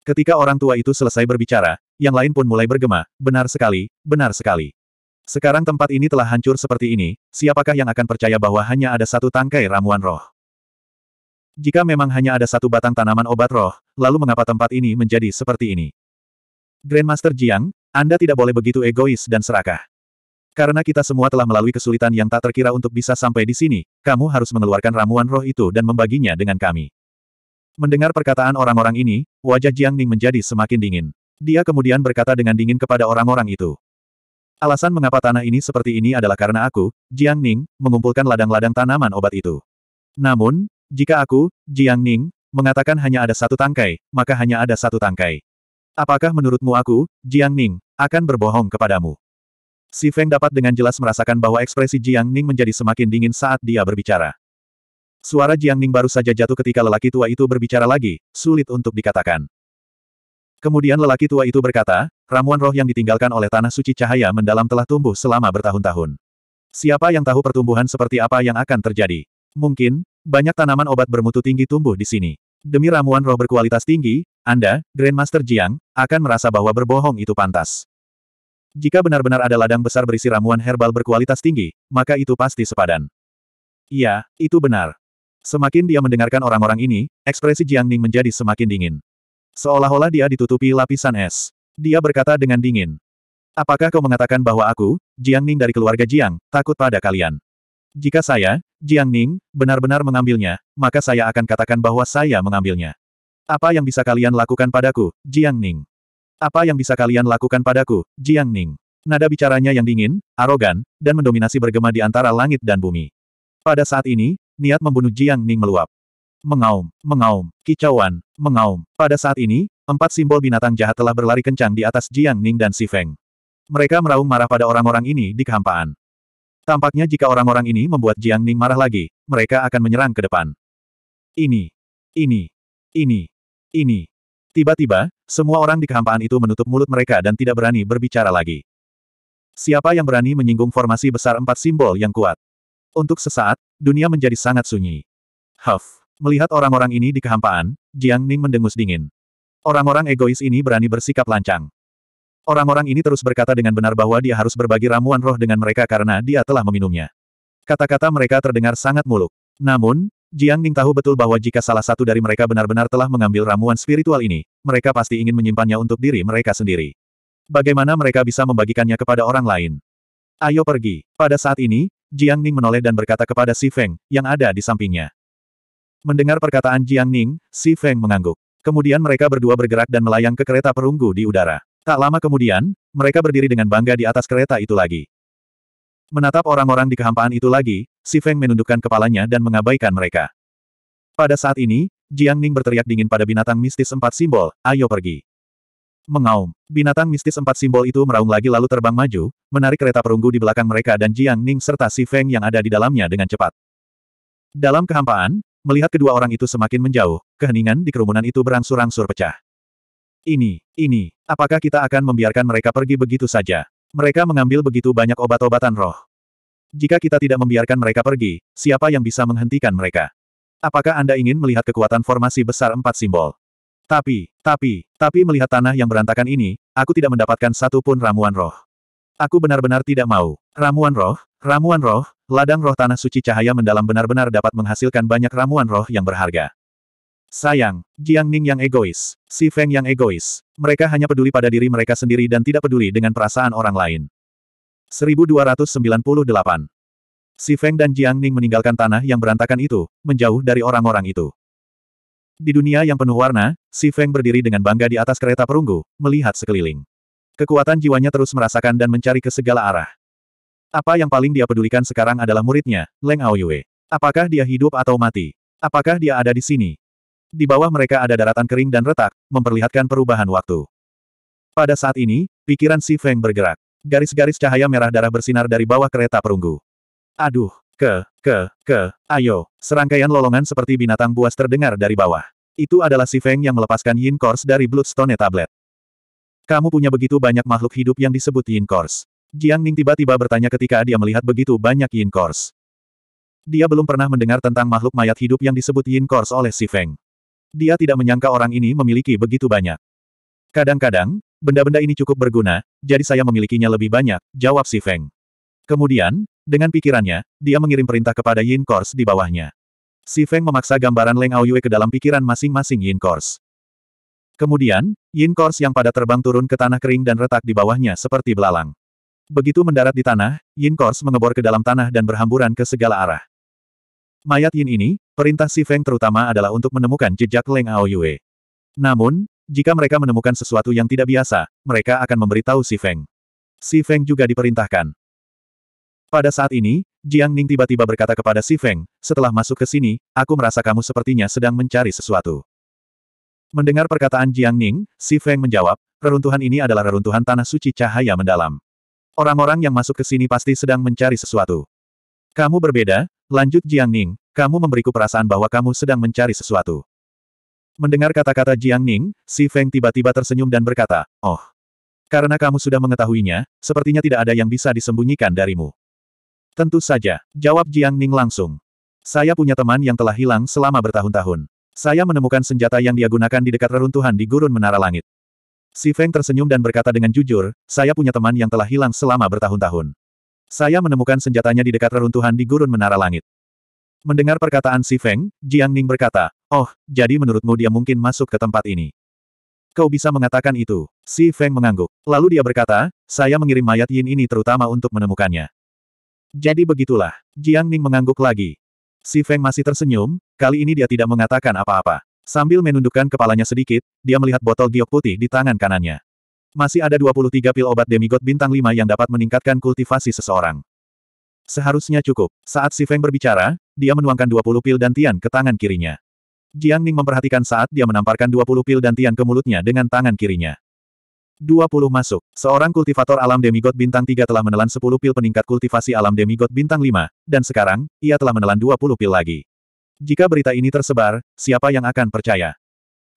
Ketika orang tua itu selesai berbicara, yang lain pun mulai bergema, benar sekali, benar sekali. Sekarang tempat ini telah hancur seperti ini, siapakah yang akan percaya bahwa hanya ada satu tangkai ramuan roh? Jika memang hanya ada satu batang tanaman obat roh, lalu mengapa tempat ini menjadi seperti ini? Grandmaster Jiang, Anda tidak boleh begitu egois dan serakah. Karena kita semua telah melalui kesulitan yang tak terkira untuk bisa sampai di sini, kamu harus mengeluarkan ramuan roh itu dan membaginya dengan kami. Mendengar perkataan orang-orang ini, wajah Jiang Ning menjadi semakin dingin. Dia kemudian berkata dengan dingin kepada orang-orang itu. Alasan mengapa tanah ini seperti ini adalah karena aku, Jiang Ning, mengumpulkan ladang-ladang tanaman obat itu. Namun, jika aku, Jiang Ning, mengatakan hanya ada satu tangkai, maka hanya ada satu tangkai. Apakah menurutmu aku, Jiang Ning, akan berbohong kepadamu? Si Feng dapat dengan jelas merasakan bahwa ekspresi Jiang Ning menjadi semakin dingin saat dia berbicara. Suara Jiang Ning baru saja jatuh ketika lelaki tua itu berbicara lagi, sulit untuk dikatakan. Kemudian lelaki tua itu berkata, ramuan roh yang ditinggalkan oleh tanah suci cahaya mendalam telah tumbuh selama bertahun-tahun. Siapa yang tahu pertumbuhan seperti apa yang akan terjadi? Mungkin, banyak tanaman obat bermutu tinggi tumbuh di sini. Demi ramuan roh berkualitas tinggi, Anda, Grandmaster Jiang, akan merasa bahwa berbohong itu pantas. Jika benar-benar ada ladang besar berisi ramuan herbal berkualitas tinggi, maka itu pasti sepadan. Iya, itu benar. Semakin dia mendengarkan orang-orang ini, ekspresi Jiang Ning menjadi semakin dingin. Seolah-olah dia ditutupi lapisan es. Dia berkata dengan dingin. Apakah kau mengatakan bahwa aku, Jiang Ning dari keluarga Jiang, takut pada kalian? Jika saya, Jiang Ning, benar-benar mengambilnya, maka saya akan katakan bahwa saya mengambilnya. Apa yang bisa kalian lakukan padaku, Jiang Ning? Apa yang bisa kalian lakukan padaku, Jiang Ning? Nada bicaranya yang dingin, arogan, dan mendominasi bergema di antara langit dan bumi. Pada saat ini, niat membunuh Jiang Ning meluap. Mengaum, mengaum, kicauan, mengaum. Pada saat ini, empat simbol binatang jahat telah berlari kencang di atas Jiang Ning dan Si Feng. Mereka meraung marah pada orang-orang ini di kehampaan. Tampaknya jika orang-orang ini membuat Jiang Ning marah lagi, mereka akan menyerang ke depan. Ini, ini, ini, ini. Tiba-tiba, semua orang di kehampaan itu menutup mulut mereka dan tidak berani berbicara lagi. Siapa yang berani menyinggung formasi besar empat simbol yang kuat? Untuk sesaat, dunia menjadi sangat sunyi. Huff. Melihat orang-orang ini di kehampaan, Jiang Ning mendengus dingin. Orang-orang egois ini berani bersikap lancang. Orang-orang ini terus berkata dengan benar bahwa dia harus berbagi ramuan roh dengan mereka karena dia telah meminumnya. Kata-kata mereka terdengar sangat muluk. Namun, Jiang Ning tahu betul bahwa jika salah satu dari mereka benar-benar telah mengambil ramuan spiritual ini, mereka pasti ingin menyimpannya untuk diri mereka sendiri. Bagaimana mereka bisa membagikannya kepada orang lain? Ayo pergi. Pada saat ini, Jiang Ning menoleh dan berkata kepada Si Feng, yang ada di sampingnya. Mendengar perkataan Jiang Ning, Si Feng mengangguk. Kemudian mereka berdua bergerak dan melayang ke kereta perunggu di udara. Tak lama kemudian, mereka berdiri dengan bangga di atas kereta itu lagi. Menatap orang-orang di kehampaan itu lagi, Si Feng menundukkan kepalanya dan mengabaikan mereka. Pada saat ini, Jiang Ning berteriak dingin pada binatang mistis empat simbol, ayo pergi. Mengaum, binatang mistis empat simbol itu meraung lagi lalu terbang maju, menarik kereta perunggu di belakang mereka dan Jiang Ning serta Si Feng yang ada di dalamnya dengan cepat. Dalam kehampaan, melihat kedua orang itu semakin menjauh, keheningan di kerumunan itu berangsur-angsur pecah. Ini, ini, apakah kita akan membiarkan mereka pergi begitu saja? Mereka mengambil begitu banyak obat-obatan roh. Jika kita tidak membiarkan mereka pergi, siapa yang bisa menghentikan mereka? Apakah Anda ingin melihat kekuatan formasi besar empat simbol? Tapi, tapi, tapi melihat tanah yang berantakan ini, aku tidak mendapatkan satu pun ramuan roh. Aku benar-benar tidak mau. Ramuan roh, ramuan roh, ladang roh tanah suci cahaya mendalam benar-benar dapat menghasilkan banyak ramuan roh yang berharga. Sayang, Jiang Ning yang egois, Si Feng yang egois, mereka hanya peduli pada diri mereka sendiri dan tidak peduli dengan perasaan orang lain. 1298. Si Feng dan Jiang Ning meninggalkan tanah yang berantakan itu, menjauh dari orang-orang itu. Di dunia yang penuh warna, Si Feng berdiri dengan bangga di atas kereta perunggu, melihat sekeliling. Kekuatan jiwanya terus merasakan dan mencari ke segala arah. Apa yang paling dia pedulikan sekarang adalah muridnya, Leng Aoyue. Apakah dia hidup atau mati? Apakah dia ada di sini? Di bawah mereka ada daratan kering dan retak, memperlihatkan perubahan waktu. Pada saat ini, pikiran Si Feng bergerak. Garis-garis cahaya merah darah bersinar dari bawah kereta perunggu. Aduh, ke, ke, ke, ayo, serangkaian lolongan seperti binatang buas terdengar dari bawah. Itu adalah si Feng yang melepaskan Yin Kors dari Bloodstone Tablet. Kamu punya begitu banyak makhluk hidup yang disebut Yin Kors. Jiang Ning tiba-tiba bertanya ketika dia melihat begitu banyak Yin Kors. Dia belum pernah mendengar tentang makhluk mayat hidup yang disebut Yin Kors oleh si Feng. Dia tidak menyangka orang ini memiliki begitu banyak. Kadang-kadang, benda-benda ini cukup berguna, jadi saya memilikinya lebih banyak, jawab si Feng. Kemudian, dengan pikirannya, dia mengirim perintah kepada Yin Kors di bawahnya. Si Feng memaksa gambaran Leng Aoyue ke dalam pikiran masing-masing Yin Kors. Kemudian, Yin Kors yang pada terbang turun ke tanah kering dan retak di bawahnya seperti belalang. Begitu mendarat di tanah, Yin Kors mengebor ke dalam tanah dan berhamburan ke segala arah. Mayat Yin ini, perintah Si Feng terutama adalah untuk menemukan jejak Leng Aoyue. Namun, jika mereka menemukan sesuatu yang tidak biasa, mereka akan memberitahu Si Feng. Si Feng juga diperintahkan. Pada saat ini, Jiang Ning tiba-tiba berkata kepada Si Feng, setelah masuk ke sini, aku merasa kamu sepertinya sedang mencari sesuatu. Mendengar perkataan Jiang Ning, Si Feng menjawab, reruntuhan ini adalah reruntuhan tanah suci cahaya mendalam. Orang-orang yang masuk ke sini pasti sedang mencari sesuatu. Kamu berbeda, lanjut Jiang Ning, kamu memberiku perasaan bahwa kamu sedang mencari sesuatu. Mendengar kata-kata Jiang Ning, Si Feng tiba-tiba tersenyum dan berkata, Oh, karena kamu sudah mengetahuinya, sepertinya tidak ada yang bisa disembunyikan darimu. Tentu saja, jawab Jiang Ning langsung. Saya punya teman yang telah hilang selama bertahun-tahun. Saya menemukan senjata yang dia gunakan di dekat reruntuhan di gurun Menara Langit. Si Feng tersenyum dan berkata dengan jujur, saya punya teman yang telah hilang selama bertahun-tahun. Saya menemukan senjatanya di dekat reruntuhan di gurun Menara Langit. Mendengar perkataan Si Feng, Jiang Ning berkata, Oh, jadi menurutmu dia mungkin masuk ke tempat ini. Kau bisa mengatakan itu. Si Feng mengangguk. Lalu dia berkata, saya mengirim mayat Yin ini terutama untuk menemukannya. Jadi begitulah. Jiang Ning mengangguk lagi. Si Feng masih tersenyum, kali ini dia tidak mengatakan apa-apa. Sambil menundukkan kepalanya sedikit, dia melihat botol giok putih di tangan kanannya. Masih ada 23 pil obat demigod bintang 5 yang dapat meningkatkan kultivasi seseorang. Seharusnya cukup. Saat Si Feng berbicara, dia menuangkan 20 pil dan tian ke tangan kirinya. Jiang Ning memperhatikan saat dia menamparkan 20 pil dan tian ke mulutnya dengan tangan kirinya. 20 masuk. Seorang kultivator alam demigod bintang 3 telah menelan 10 pil peningkat kultivasi alam demigod bintang 5, dan sekarang, ia telah menelan 20 pil lagi. Jika berita ini tersebar, siapa yang akan percaya?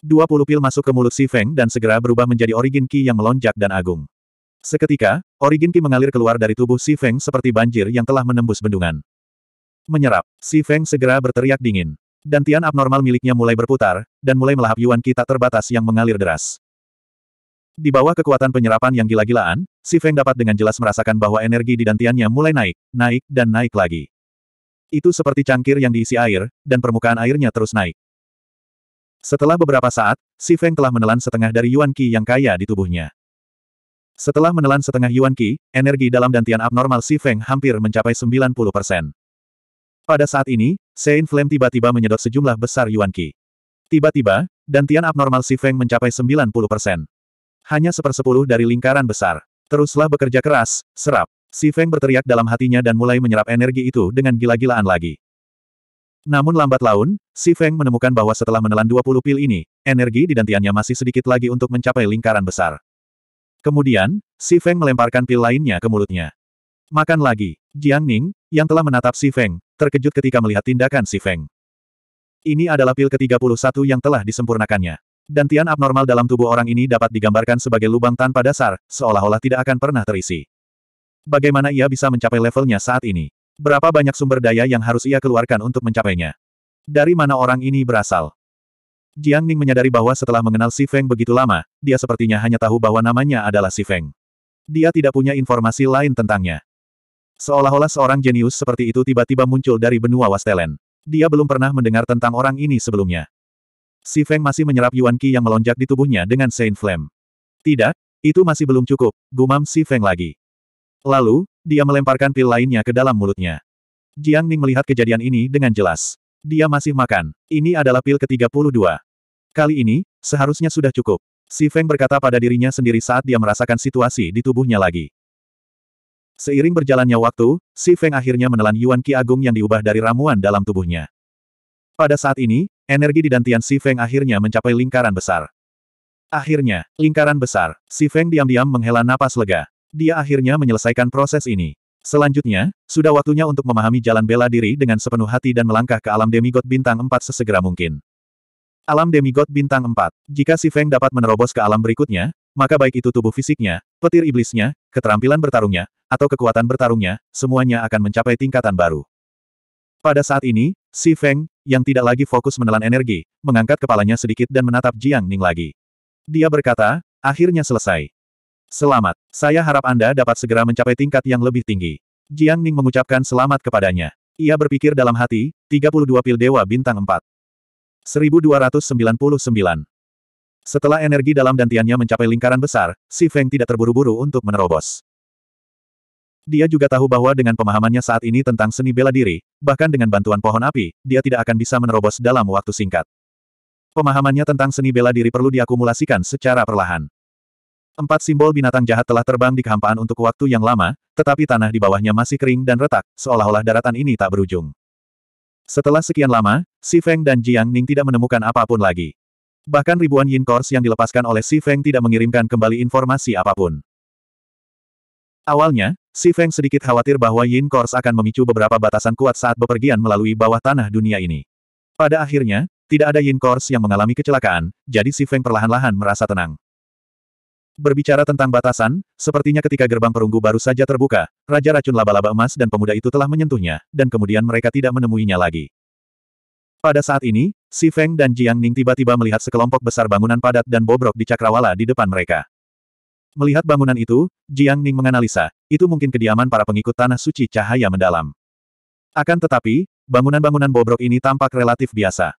20 pil masuk ke mulut Si Feng dan segera berubah menjadi origin Ki yang melonjak dan agung. Seketika, origin Qi mengalir keluar dari tubuh Si Feng seperti banjir yang telah menembus bendungan. Menyerap, Si Feng segera berteriak dingin. dan tian abnormal miliknya mulai berputar, dan mulai melahap Yuan Qi tak terbatas yang mengalir deras. Di bawah kekuatan penyerapan yang gila-gilaan, Si Feng dapat dengan jelas merasakan bahwa energi di dantiannya mulai naik, naik, dan naik lagi. Itu seperti cangkir yang diisi air, dan permukaan airnya terus naik. Setelah beberapa saat, Si Feng telah menelan setengah dari Yuan Qi yang kaya di tubuhnya. Setelah menelan setengah Yuan Qi, energi dalam dantian abnormal Si Feng hampir mencapai 90 persen. Pada saat ini, Sein Flame tiba-tiba menyedot sejumlah besar Yuan Qi. Tiba-tiba, dantian abnormal Si Feng mencapai 90 persen. Hanya sepersepuluh dari lingkaran besar. Teruslah bekerja keras, serap. Si Feng berteriak dalam hatinya dan mulai menyerap energi itu dengan gila-gilaan lagi. Namun lambat laun, Si Feng menemukan bahwa setelah menelan 20 pil ini, energi di dantiannya masih sedikit lagi untuk mencapai lingkaran besar. Kemudian, Si Feng melemparkan pil lainnya ke mulutnya. Makan lagi. Jiang Ning, yang telah menatap Si Feng, terkejut ketika melihat tindakan Si Feng. Ini adalah pil ke-31 yang telah disempurnakannya. dan tian abnormal dalam tubuh orang ini dapat digambarkan sebagai lubang tanpa dasar, seolah-olah tidak akan pernah terisi. Bagaimana ia bisa mencapai levelnya saat ini? Berapa banyak sumber daya yang harus ia keluarkan untuk mencapainya? Dari mana orang ini berasal? Jiang Ning menyadari bahwa setelah mengenal Si Feng begitu lama, dia sepertinya hanya tahu bahwa namanya adalah Si Feng. Dia tidak punya informasi lain tentangnya. Seolah-olah seorang jenius seperti itu tiba-tiba muncul dari benua Wastelen. Dia belum pernah mendengar tentang orang ini sebelumnya. Si Feng masih menyerap Yuan Qi yang melonjak di tubuhnya dengan Saint Flame. Tidak, itu masih belum cukup, gumam Si Feng lagi. Lalu, dia melemparkan pil lainnya ke dalam mulutnya. Jiang Ning melihat kejadian ini dengan jelas. Dia masih makan. Ini adalah pil ke-32. Kali ini, seharusnya sudah cukup. Si Feng berkata pada dirinya sendiri saat dia merasakan situasi di tubuhnya lagi. Seiring berjalannya waktu, si Feng akhirnya menelan Yuan Qi Agung yang diubah dari ramuan dalam tubuhnya. Pada saat ini, energi di dantian si Feng akhirnya mencapai lingkaran besar. Akhirnya, lingkaran besar, si Feng diam-diam menghela napas lega. Dia akhirnya menyelesaikan proses ini. Selanjutnya, sudah waktunya untuk memahami jalan bela diri dengan sepenuh hati dan melangkah ke alam demigod bintang 4 sesegera mungkin. Alam demigod bintang 4. Jika si Feng dapat menerobos ke alam berikutnya, maka baik itu tubuh fisiknya, petir iblisnya, keterampilan bertarungnya, atau kekuatan bertarungnya, semuanya akan mencapai tingkatan baru. Pada saat ini, si Feng, yang tidak lagi fokus menelan energi, mengangkat kepalanya sedikit dan menatap Jiang Ning lagi. Dia berkata, akhirnya selesai. Selamat, saya harap Anda dapat segera mencapai tingkat yang lebih tinggi. Jiang Ning mengucapkan selamat kepadanya. Ia berpikir dalam hati, 32 pil dewa bintang 4. 1299. Setelah energi dalam dantiannya mencapai lingkaran besar, Si Feng tidak terburu-buru untuk menerobos. Dia juga tahu bahwa dengan pemahamannya saat ini tentang seni bela diri, bahkan dengan bantuan pohon api, dia tidak akan bisa menerobos dalam waktu singkat. Pemahamannya tentang seni bela diri perlu diakumulasikan secara perlahan. Empat simbol binatang jahat telah terbang di kehampaan untuk waktu yang lama, tetapi tanah di bawahnya masih kering dan retak, seolah-olah daratan ini tak berujung. Setelah sekian lama, Si Feng dan Jiang Ning tidak menemukan apapun lagi. Bahkan ribuan yin Kors yang dilepaskan oleh Si Feng tidak mengirimkan kembali informasi apapun. Awalnya, Si Feng sedikit khawatir bahwa yin Kors akan memicu beberapa batasan kuat saat bepergian melalui bawah tanah dunia ini. Pada akhirnya, tidak ada yin Kors yang mengalami kecelakaan, jadi Si Feng perlahan-lahan merasa tenang. Berbicara tentang batasan, sepertinya ketika gerbang perunggu baru saja terbuka, Raja Racun Laba-Laba Emas dan pemuda itu telah menyentuhnya, dan kemudian mereka tidak menemuinya lagi. Pada saat ini, Si Feng dan Jiang Ning tiba-tiba melihat sekelompok besar bangunan padat dan bobrok di cakrawala di depan mereka. Melihat bangunan itu, Jiang Ning menganalisa, itu mungkin kediaman para pengikut Tanah Suci Cahaya Mendalam. Akan tetapi, bangunan-bangunan bobrok ini tampak relatif biasa.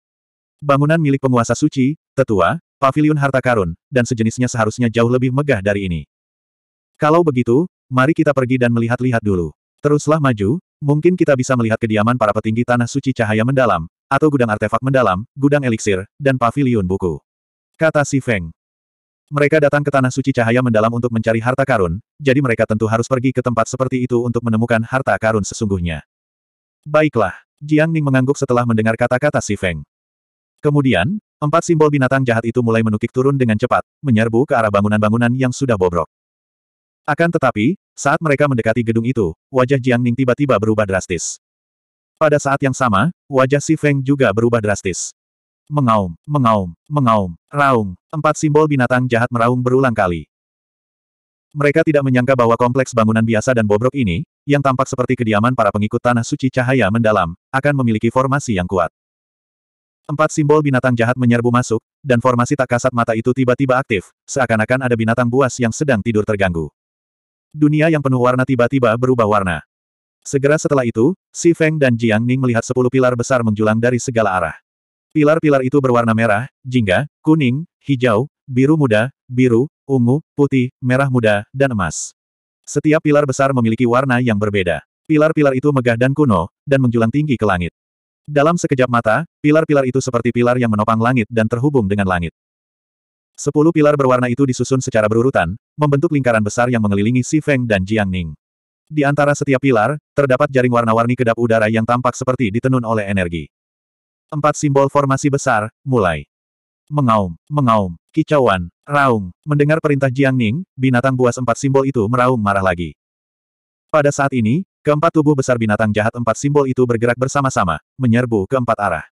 Bangunan milik penguasa suci, tetua, Pavilion harta karun, dan sejenisnya seharusnya jauh lebih megah dari ini. Kalau begitu, mari kita pergi dan melihat-lihat dulu. Teruslah maju, mungkin kita bisa melihat kediaman para petinggi tanah suci cahaya mendalam, atau gudang artefak mendalam, gudang eliksir, dan pavilion buku. Kata Si Feng. Mereka datang ke Tanah Suci Cahaya Mendalam untuk mencari harta karun, jadi mereka tentu harus pergi ke tempat seperti itu untuk menemukan harta karun sesungguhnya. Baiklah, Jiang Ning mengangguk setelah mendengar kata-kata Si Feng. Kemudian, empat simbol binatang jahat itu mulai menukik turun dengan cepat, menyerbu ke arah bangunan-bangunan yang sudah bobrok. Akan tetapi, saat mereka mendekati gedung itu, wajah Jiang Ning tiba-tiba berubah drastis. Pada saat yang sama, wajah Si Feng juga berubah drastis. Mengaum, mengaum, mengaum, raung, empat simbol binatang jahat meraung berulang kali. Mereka tidak menyangka bahwa kompleks bangunan biasa dan bobrok ini, yang tampak seperti kediaman para pengikut Tanah Suci Cahaya Mendalam, akan memiliki formasi yang kuat. Empat simbol binatang jahat menyerbu masuk, dan formasi tak kasat mata itu tiba-tiba aktif, seakan-akan ada binatang buas yang sedang tidur terganggu. Dunia yang penuh warna tiba-tiba berubah warna. Segera setelah itu, Si Feng dan Jiang Ning melihat sepuluh pilar besar menjulang dari segala arah. Pilar-pilar itu berwarna merah, jingga, kuning, hijau, biru muda, biru, ungu, putih, merah muda, dan emas. Setiap pilar besar memiliki warna yang berbeda. Pilar-pilar itu megah dan kuno, dan menjulang tinggi ke langit. Dalam sekejap mata, pilar-pilar itu seperti pilar yang menopang langit dan terhubung dengan langit. Sepuluh pilar berwarna itu disusun secara berurutan, membentuk lingkaran besar yang mengelilingi Si Feng dan Jiang Ning. Di antara setiap pilar, terdapat jaring warna-warni kedap udara yang tampak seperti ditenun oleh energi. Empat simbol formasi besar, mulai. Mengaum, mengaum, kicauan, raung. Mendengar perintah Jiang Ning, binatang buas empat simbol itu meraung marah lagi. Pada saat ini, Keempat tubuh besar binatang jahat empat simbol itu bergerak bersama-sama, menyerbu keempat arah.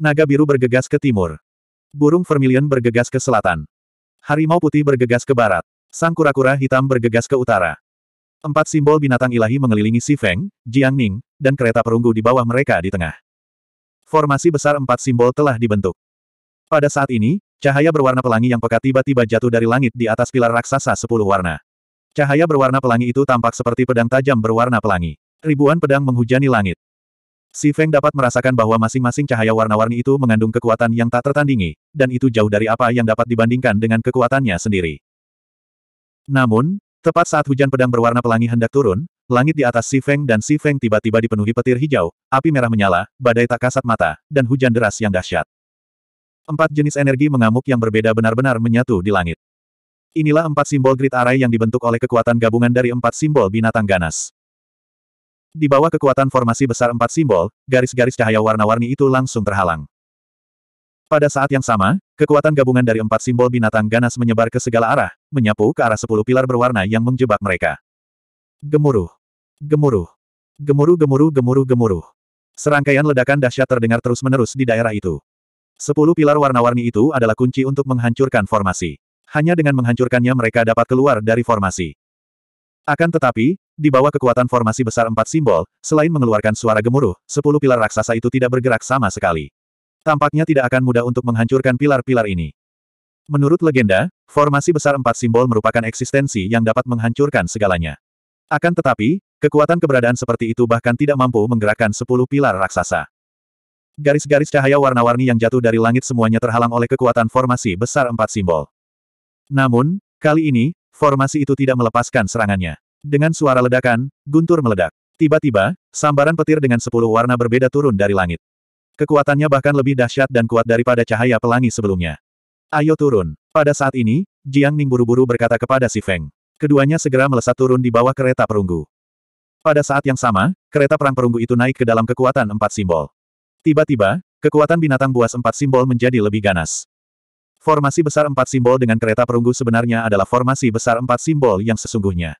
Naga biru bergegas ke timur. Burung vermilion bergegas ke selatan. Harimau putih bergegas ke barat. Sang kura-kura hitam bergegas ke utara. Empat simbol binatang ilahi mengelilingi Si Feng, Jiang Ning, dan kereta perunggu di bawah mereka di tengah. Formasi besar empat simbol telah dibentuk. Pada saat ini, cahaya berwarna pelangi yang pekat tiba-tiba jatuh dari langit di atas pilar raksasa sepuluh warna. Cahaya berwarna pelangi itu tampak seperti pedang tajam berwarna pelangi. Ribuan pedang menghujani langit. Si Feng dapat merasakan bahwa masing-masing cahaya warna-warni itu mengandung kekuatan yang tak tertandingi, dan itu jauh dari apa yang dapat dibandingkan dengan kekuatannya sendiri. Namun, tepat saat hujan pedang berwarna pelangi hendak turun, langit di atas Si Feng dan Si Feng tiba-tiba dipenuhi petir hijau, api merah menyala, badai tak kasat mata, dan hujan deras yang dahsyat. Empat jenis energi mengamuk yang berbeda benar-benar menyatu di langit. Inilah empat simbol grid array yang dibentuk oleh kekuatan gabungan dari empat simbol binatang ganas. Di bawah kekuatan formasi besar empat simbol, garis-garis cahaya warna-warni itu langsung terhalang. Pada saat yang sama, kekuatan gabungan dari empat simbol binatang ganas menyebar ke segala arah, menyapu ke arah sepuluh pilar berwarna yang menjebak mereka. Gemuruh. Gemuruh. Gemuruh gemuruh gemuruh gemuruh. Serangkaian ledakan dahsyat terdengar terus-menerus di daerah itu. Sepuluh pilar warna-warni itu adalah kunci untuk menghancurkan formasi hanya dengan menghancurkannya mereka dapat keluar dari formasi. Akan tetapi, di bawah kekuatan formasi besar empat simbol, selain mengeluarkan suara gemuruh, sepuluh pilar raksasa itu tidak bergerak sama sekali. Tampaknya tidak akan mudah untuk menghancurkan pilar-pilar ini. Menurut legenda, formasi besar empat simbol merupakan eksistensi yang dapat menghancurkan segalanya. Akan tetapi, kekuatan keberadaan seperti itu bahkan tidak mampu menggerakkan sepuluh pilar raksasa. Garis-garis cahaya warna-warni yang jatuh dari langit semuanya terhalang oleh kekuatan formasi besar empat simbol. Namun, kali ini, formasi itu tidak melepaskan serangannya. Dengan suara ledakan, guntur meledak. Tiba-tiba, sambaran petir dengan sepuluh warna berbeda turun dari langit. Kekuatannya bahkan lebih dahsyat dan kuat daripada cahaya pelangi sebelumnya. Ayo turun. Pada saat ini, Jiang Ning buru-buru berkata kepada si Feng. Keduanya segera melesat turun di bawah kereta perunggu. Pada saat yang sama, kereta perang perunggu itu naik ke dalam kekuatan empat simbol. Tiba-tiba, kekuatan binatang buas empat simbol menjadi lebih ganas. Formasi besar empat simbol dengan kereta perunggu sebenarnya adalah formasi besar empat simbol yang sesungguhnya.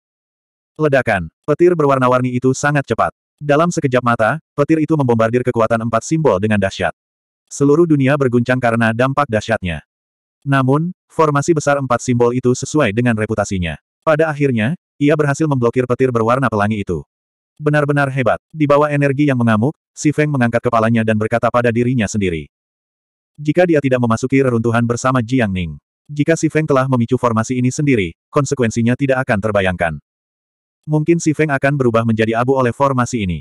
Ledakan, petir berwarna-warni itu sangat cepat. Dalam sekejap mata, petir itu membombardir kekuatan empat simbol dengan dahsyat. Seluruh dunia berguncang karena dampak dahsyatnya. Namun, formasi besar empat simbol itu sesuai dengan reputasinya. Pada akhirnya, ia berhasil memblokir petir berwarna pelangi itu. Benar-benar hebat. Di bawah energi yang mengamuk, Si Feng mengangkat kepalanya dan berkata pada dirinya sendiri. Jika dia tidak memasuki reruntuhan bersama Jiang Ning. Jika Si Feng telah memicu formasi ini sendiri, konsekuensinya tidak akan terbayangkan. Mungkin Si Feng akan berubah menjadi abu oleh formasi ini.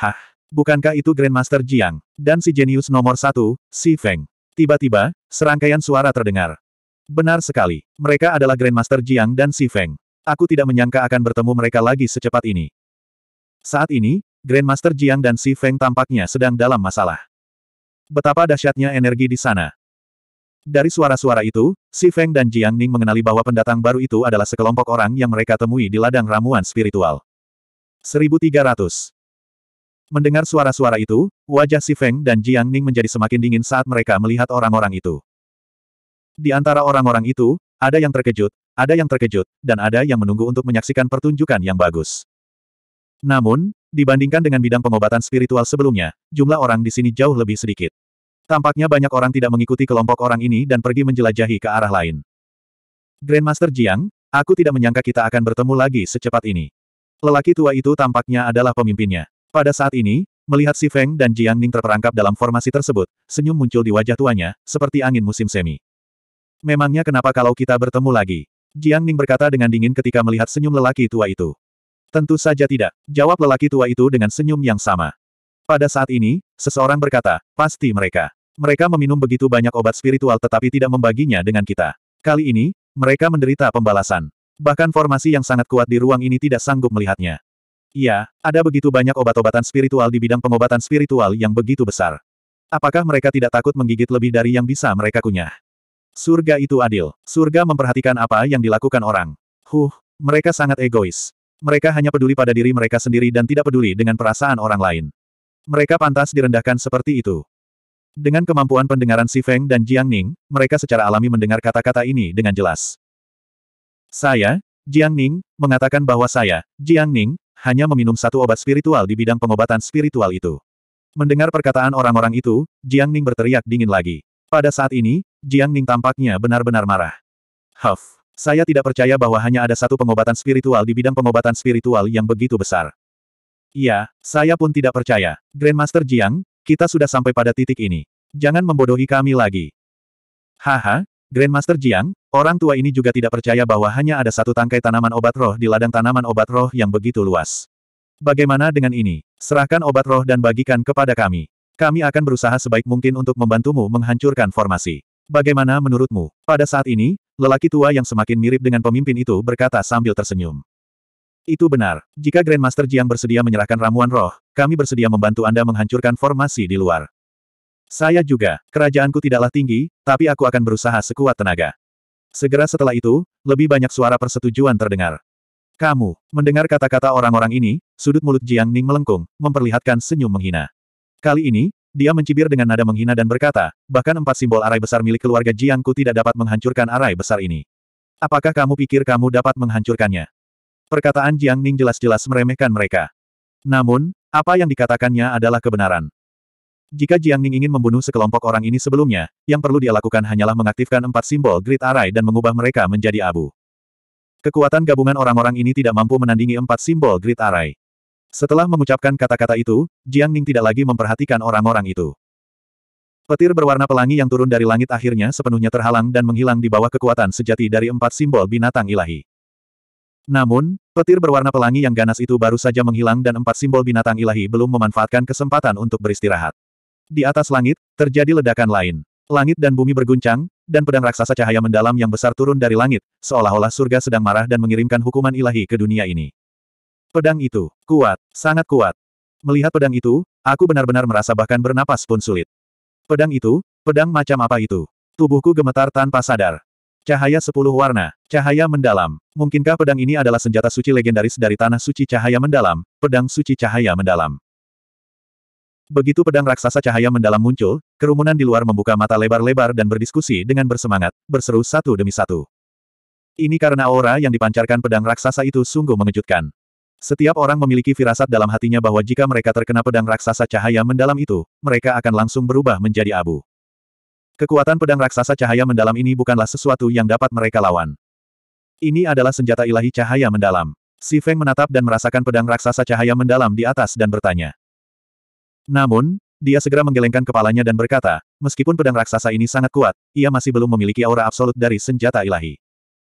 Hah, bukankah itu Grandmaster Jiang, dan si jenius nomor satu, Si Feng. Tiba-tiba, serangkaian suara terdengar. Benar sekali, mereka adalah Grandmaster Jiang dan Si Feng. Aku tidak menyangka akan bertemu mereka lagi secepat ini. Saat ini, Grandmaster Jiang dan Si Feng tampaknya sedang dalam masalah. Betapa dahsyatnya energi di sana. Dari suara-suara itu, Si Feng dan Jiang Ning mengenali bahwa pendatang baru itu adalah sekelompok orang yang mereka temui di ladang ramuan spiritual. 1300 Mendengar suara-suara itu, wajah Si Feng dan Jiang Ning menjadi semakin dingin saat mereka melihat orang-orang itu. Di antara orang-orang itu, ada yang terkejut, ada yang terkejut, dan ada yang menunggu untuk menyaksikan pertunjukan yang bagus. Namun, Dibandingkan dengan bidang pengobatan spiritual sebelumnya, jumlah orang di sini jauh lebih sedikit. Tampaknya banyak orang tidak mengikuti kelompok orang ini dan pergi menjelajahi ke arah lain. Grandmaster Jiang, aku tidak menyangka kita akan bertemu lagi secepat ini. Lelaki tua itu tampaknya adalah pemimpinnya. Pada saat ini, melihat Si Feng dan Jiang Ning terperangkap dalam formasi tersebut, senyum muncul di wajah tuanya, seperti angin musim semi. Memangnya kenapa kalau kita bertemu lagi? Jiang Ning berkata dengan dingin ketika melihat senyum lelaki tua itu. Tentu saja tidak, jawab lelaki tua itu dengan senyum yang sama. Pada saat ini, seseorang berkata, pasti mereka. Mereka meminum begitu banyak obat spiritual tetapi tidak membaginya dengan kita. Kali ini, mereka menderita pembalasan. Bahkan formasi yang sangat kuat di ruang ini tidak sanggup melihatnya. Iya, ada begitu banyak obat-obatan spiritual di bidang pengobatan spiritual yang begitu besar. Apakah mereka tidak takut menggigit lebih dari yang bisa mereka kunyah? Surga itu adil. Surga memperhatikan apa yang dilakukan orang. Huh, mereka sangat egois. Mereka hanya peduli pada diri mereka sendiri dan tidak peduli dengan perasaan orang lain. Mereka pantas direndahkan seperti itu. Dengan kemampuan pendengaran Si Feng dan Jiang Ning, mereka secara alami mendengar kata-kata ini dengan jelas. Saya, Jiang Ning, mengatakan bahwa saya, Jiang Ning, hanya meminum satu obat spiritual di bidang pengobatan spiritual itu. Mendengar perkataan orang-orang itu, Jiang Ning berteriak dingin lagi. Pada saat ini, Jiang Ning tampaknya benar-benar marah. Huff. Saya tidak percaya bahwa hanya ada satu pengobatan spiritual di bidang pengobatan spiritual yang begitu besar. Iya, saya pun tidak percaya. Grandmaster Jiang, kita sudah sampai pada titik ini. Jangan membodohi kami lagi. Haha, Grandmaster Jiang, orang tua ini juga tidak percaya bahwa hanya ada satu tangkai tanaman obat roh di ladang tanaman obat roh yang begitu luas. Bagaimana dengan ini? Serahkan obat roh dan bagikan kepada kami. Kami akan berusaha sebaik mungkin untuk membantumu menghancurkan formasi. Bagaimana menurutmu? Pada saat ini, Lelaki tua yang semakin mirip dengan pemimpin itu berkata sambil tersenyum. Itu benar. Jika Grandmaster Jiang bersedia menyerahkan ramuan roh, kami bersedia membantu Anda menghancurkan formasi di luar. Saya juga. Kerajaanku tidaklah tinggi, tapi aku akan berusaha sekuat tenaga. Segera setelah itu, lebih banyak suara persetujuan terdengar. Kamu, mendengar kata-kata orang-orang ini, sudut mulut Jiang Ning melengkung, memperlihatkan senyum menghina. Kali ini, dia mencibir dengan nada menghina dan berkata, bahkan empat simbol arai besar milik keluarga Jiangku tidak dapat menghancurkan arai besar ini. Apakah kamu pikir kamu dapat menghancurkannya? Perkataan Jiang Ning jelas-jelas meremehkan mereka. Namun, apa yang dikatakannya adalah kebenaran. Jika Jiang Ning ingin membunuh sekelompok orang ini sebelumnya, yang perlu dia lakukan hanyalah mengaktifkan empat simbol grid arai dan mengubah mereka menjadi abu. Kekuatan gabungan orang-orang ini tidak mampu menandingi empat simbol grid arai. Setelah mengucapkan kata-kata itu, Jiang Ning tidak lagi memperhatikan orang-orang itu. Petir berwarna pelangi yang turun dari langit akhirnya sepenuhnya terhalang dan menghilang di bawah kekuatan sejati dari empat simbol binatang ilahi. Namun, petir berwarna pelangi yang ganas itu baru saja menghilang dan empat simbol binatang ilahi belum memanfaatkan kesempatan untuk beristirahat. Di atas langit, terjadi ledakan lain. Langit dan bumi berguncang, dan pedang raksasa cahaya mendalam yang besar turun dari langit, seolah-olah surga sedang marah dan mengirimkan hukuman ilahi ke dunia ini. Pedang itu, kuat, sangat kuat. Melihat pedang itu, aku benar-benar merasa bahkan bernapas pun sulit. Pedang itu, pedang macam apa itu? Tubuhku gemetar tanpa sadar. Cahaya sepuluh warna, cahaya mendalam. Mungkinkah pedang ini adalah senjata suci legendaris dari Tanah Suci Cahaya Mendalam, pedang suci cahaya mendalam? Begitu pedang raksasa cahaya mendalam muncul, kerumunan di luar membuka mata lebar-lebar dan berdiskusi dengan bersemangat, berseru satu demi satu. Ini karena aura yang dipancarkan pedang raksasa itu sungguh mengejutkan. Setiap orang memiliki firasat dalam hatinya bahwa jika mereka terkena pedang raksasa cahaya mendalam itu, mereka akan langsung berubah menjadi abu. Kekuatan pedang raksasa cahaya mendalam ini bukanlah sesuatu yang dapat mereka lawan. Ini adalah senjata ilahi cahaya mendalam. Si Feng menatap dan merasakan pedang raksasa cahaya mendalam di atas dan bertanya. Namun, dia segera menggelengkan kepalanya dan berkata, meskipun pedang raksasa ini sangat kuat, ia masih belum memiliki aura absolut dari senjata ilahi.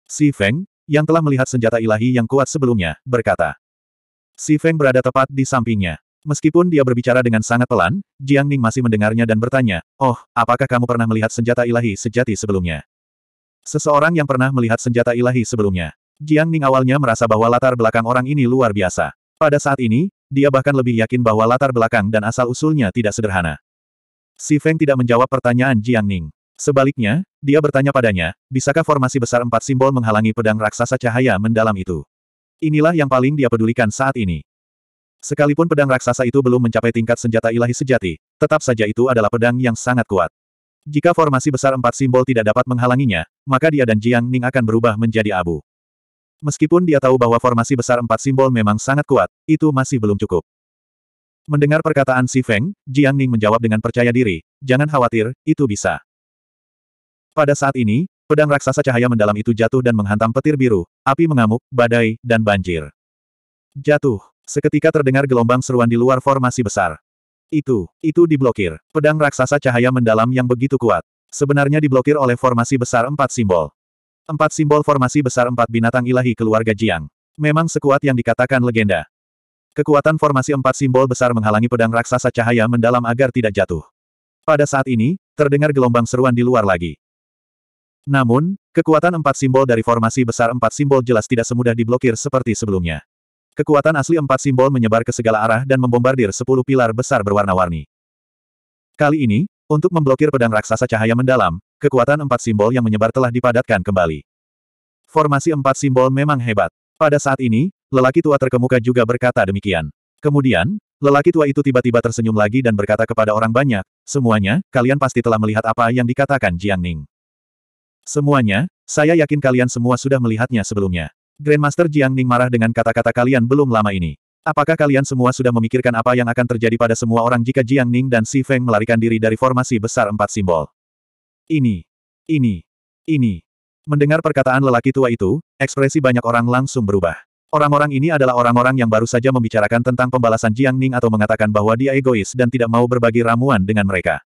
Si Feng, yang telah melihat senjata ilahi yang kuat sebelumnya, berkata, Si Feng berada tepat di sampingnya. Meskipun dia berbicara dengan sangat pelan, Jiang Ning masih mendengarnya dan bertanya, Oh, apakah kamu pernah melihat senjata ilahi sejati sebelumnya? Seseorang yang pernah melihat senjata ilahi sebelumnya. Jiang Ning awalnya merasa bahwa latar belakang orang ini luar biasa. Pada saat ini, dia bahkan lebih yakin bahwa latar belakang dan asal-usulnya tidak sederhana. Si Feng tidak menjawab pertanyaan Jiang Ning. Sebaliknya, dia bertanya padanya, bisakah formasi besar empat simbol menghalangi pedang raksasa cahaya mendalam itu? Inilah yang paling dia pedulikan saat ini. Sekalipun pedang raksasa itu belum mencapai tingkat senjata ilahi sejati, tetap saja itu adalah pedang yang sangat kuat. Jika formasi besar empat simbol tidak dapat menghalanginya, maka dia dan Jiang Ning akan berubah menjadi abu. Meskipun dia tahu bahwa formasi besar empat simbol memang sangat kuat, itu masih belum cukup. Mendengar perkataan Si Feng, Jiang Ning menjawab dengan percaya diri, jangan khawatir, itu bisa. Pada saat ini, Pedang raksasa cahaya mendalam itu jatuh dan menghantam petir biru, api mengamuk, badai, dan banjir. Jatuh. Seketika terdengar gelombang seruan di luar formasi besar. Itu, itu diblokir. Pedang raksasa cahaya mendalam yang begitu kuat. Sebenarnya diblokir oleh formasi besar empat simbol. Empat simbol formasi besar empat binatang ilahi keluarga Jiang. Memang sekuat yang dikatakan legenda. Kekuatan formasi empat simbol besar menghalangi pedang raksasa cahaya mendalam agar tidak jatuh. Pada saat ini, terdengar gelombang seruan di luar lagi. Namun, kekuatan empat simbol dari formasi besar empat simbol jelas tidak semudah diblokir seperti sebelumnya. Kekuatan asli empat simbol menyebar ke segala arah dan membombardir sepuluh pilar besar berwarna-warni. Kali ini, untuk memblokir pedang raksasa cahaya mendalam, kekuatan empat simbol yang menyebar telah dipadatkan kembali. Formasi empat simbol memang hebat. Pada saat ini, lelaki tua terkemuka juga berkata demikian. Kemudian, lelaki tua itu tiba-tiba tersenyum lagi dan berkata kepada orang banyak, semuanya, kalian pasti telah melihat apa yang dikatakan Jiang Ning. Semuanya, saya yakin kalian semua sudah melihatnya sebelumnya. Grandmaster Jiang Ning marah dengan kata-kata kalian belum lama ini. Apakah kalian semua sudah memikirkan apa yang akan terjadi pada semua orang jika Jiang Ning dan Si Feng melarikan diri dari formasi besar empat simbol? Ini, ini, ini. Mendengar perkataan lelaki tua itu, ekspresi banyak orang langsung berubah. Orang-orang ini adalah orang-orang yang baru saja membicarakan tentang pembalasan Jiang Ning atau mengatakan bahwa dia egois dan tidak mau berbagi ramuan dengan mereka.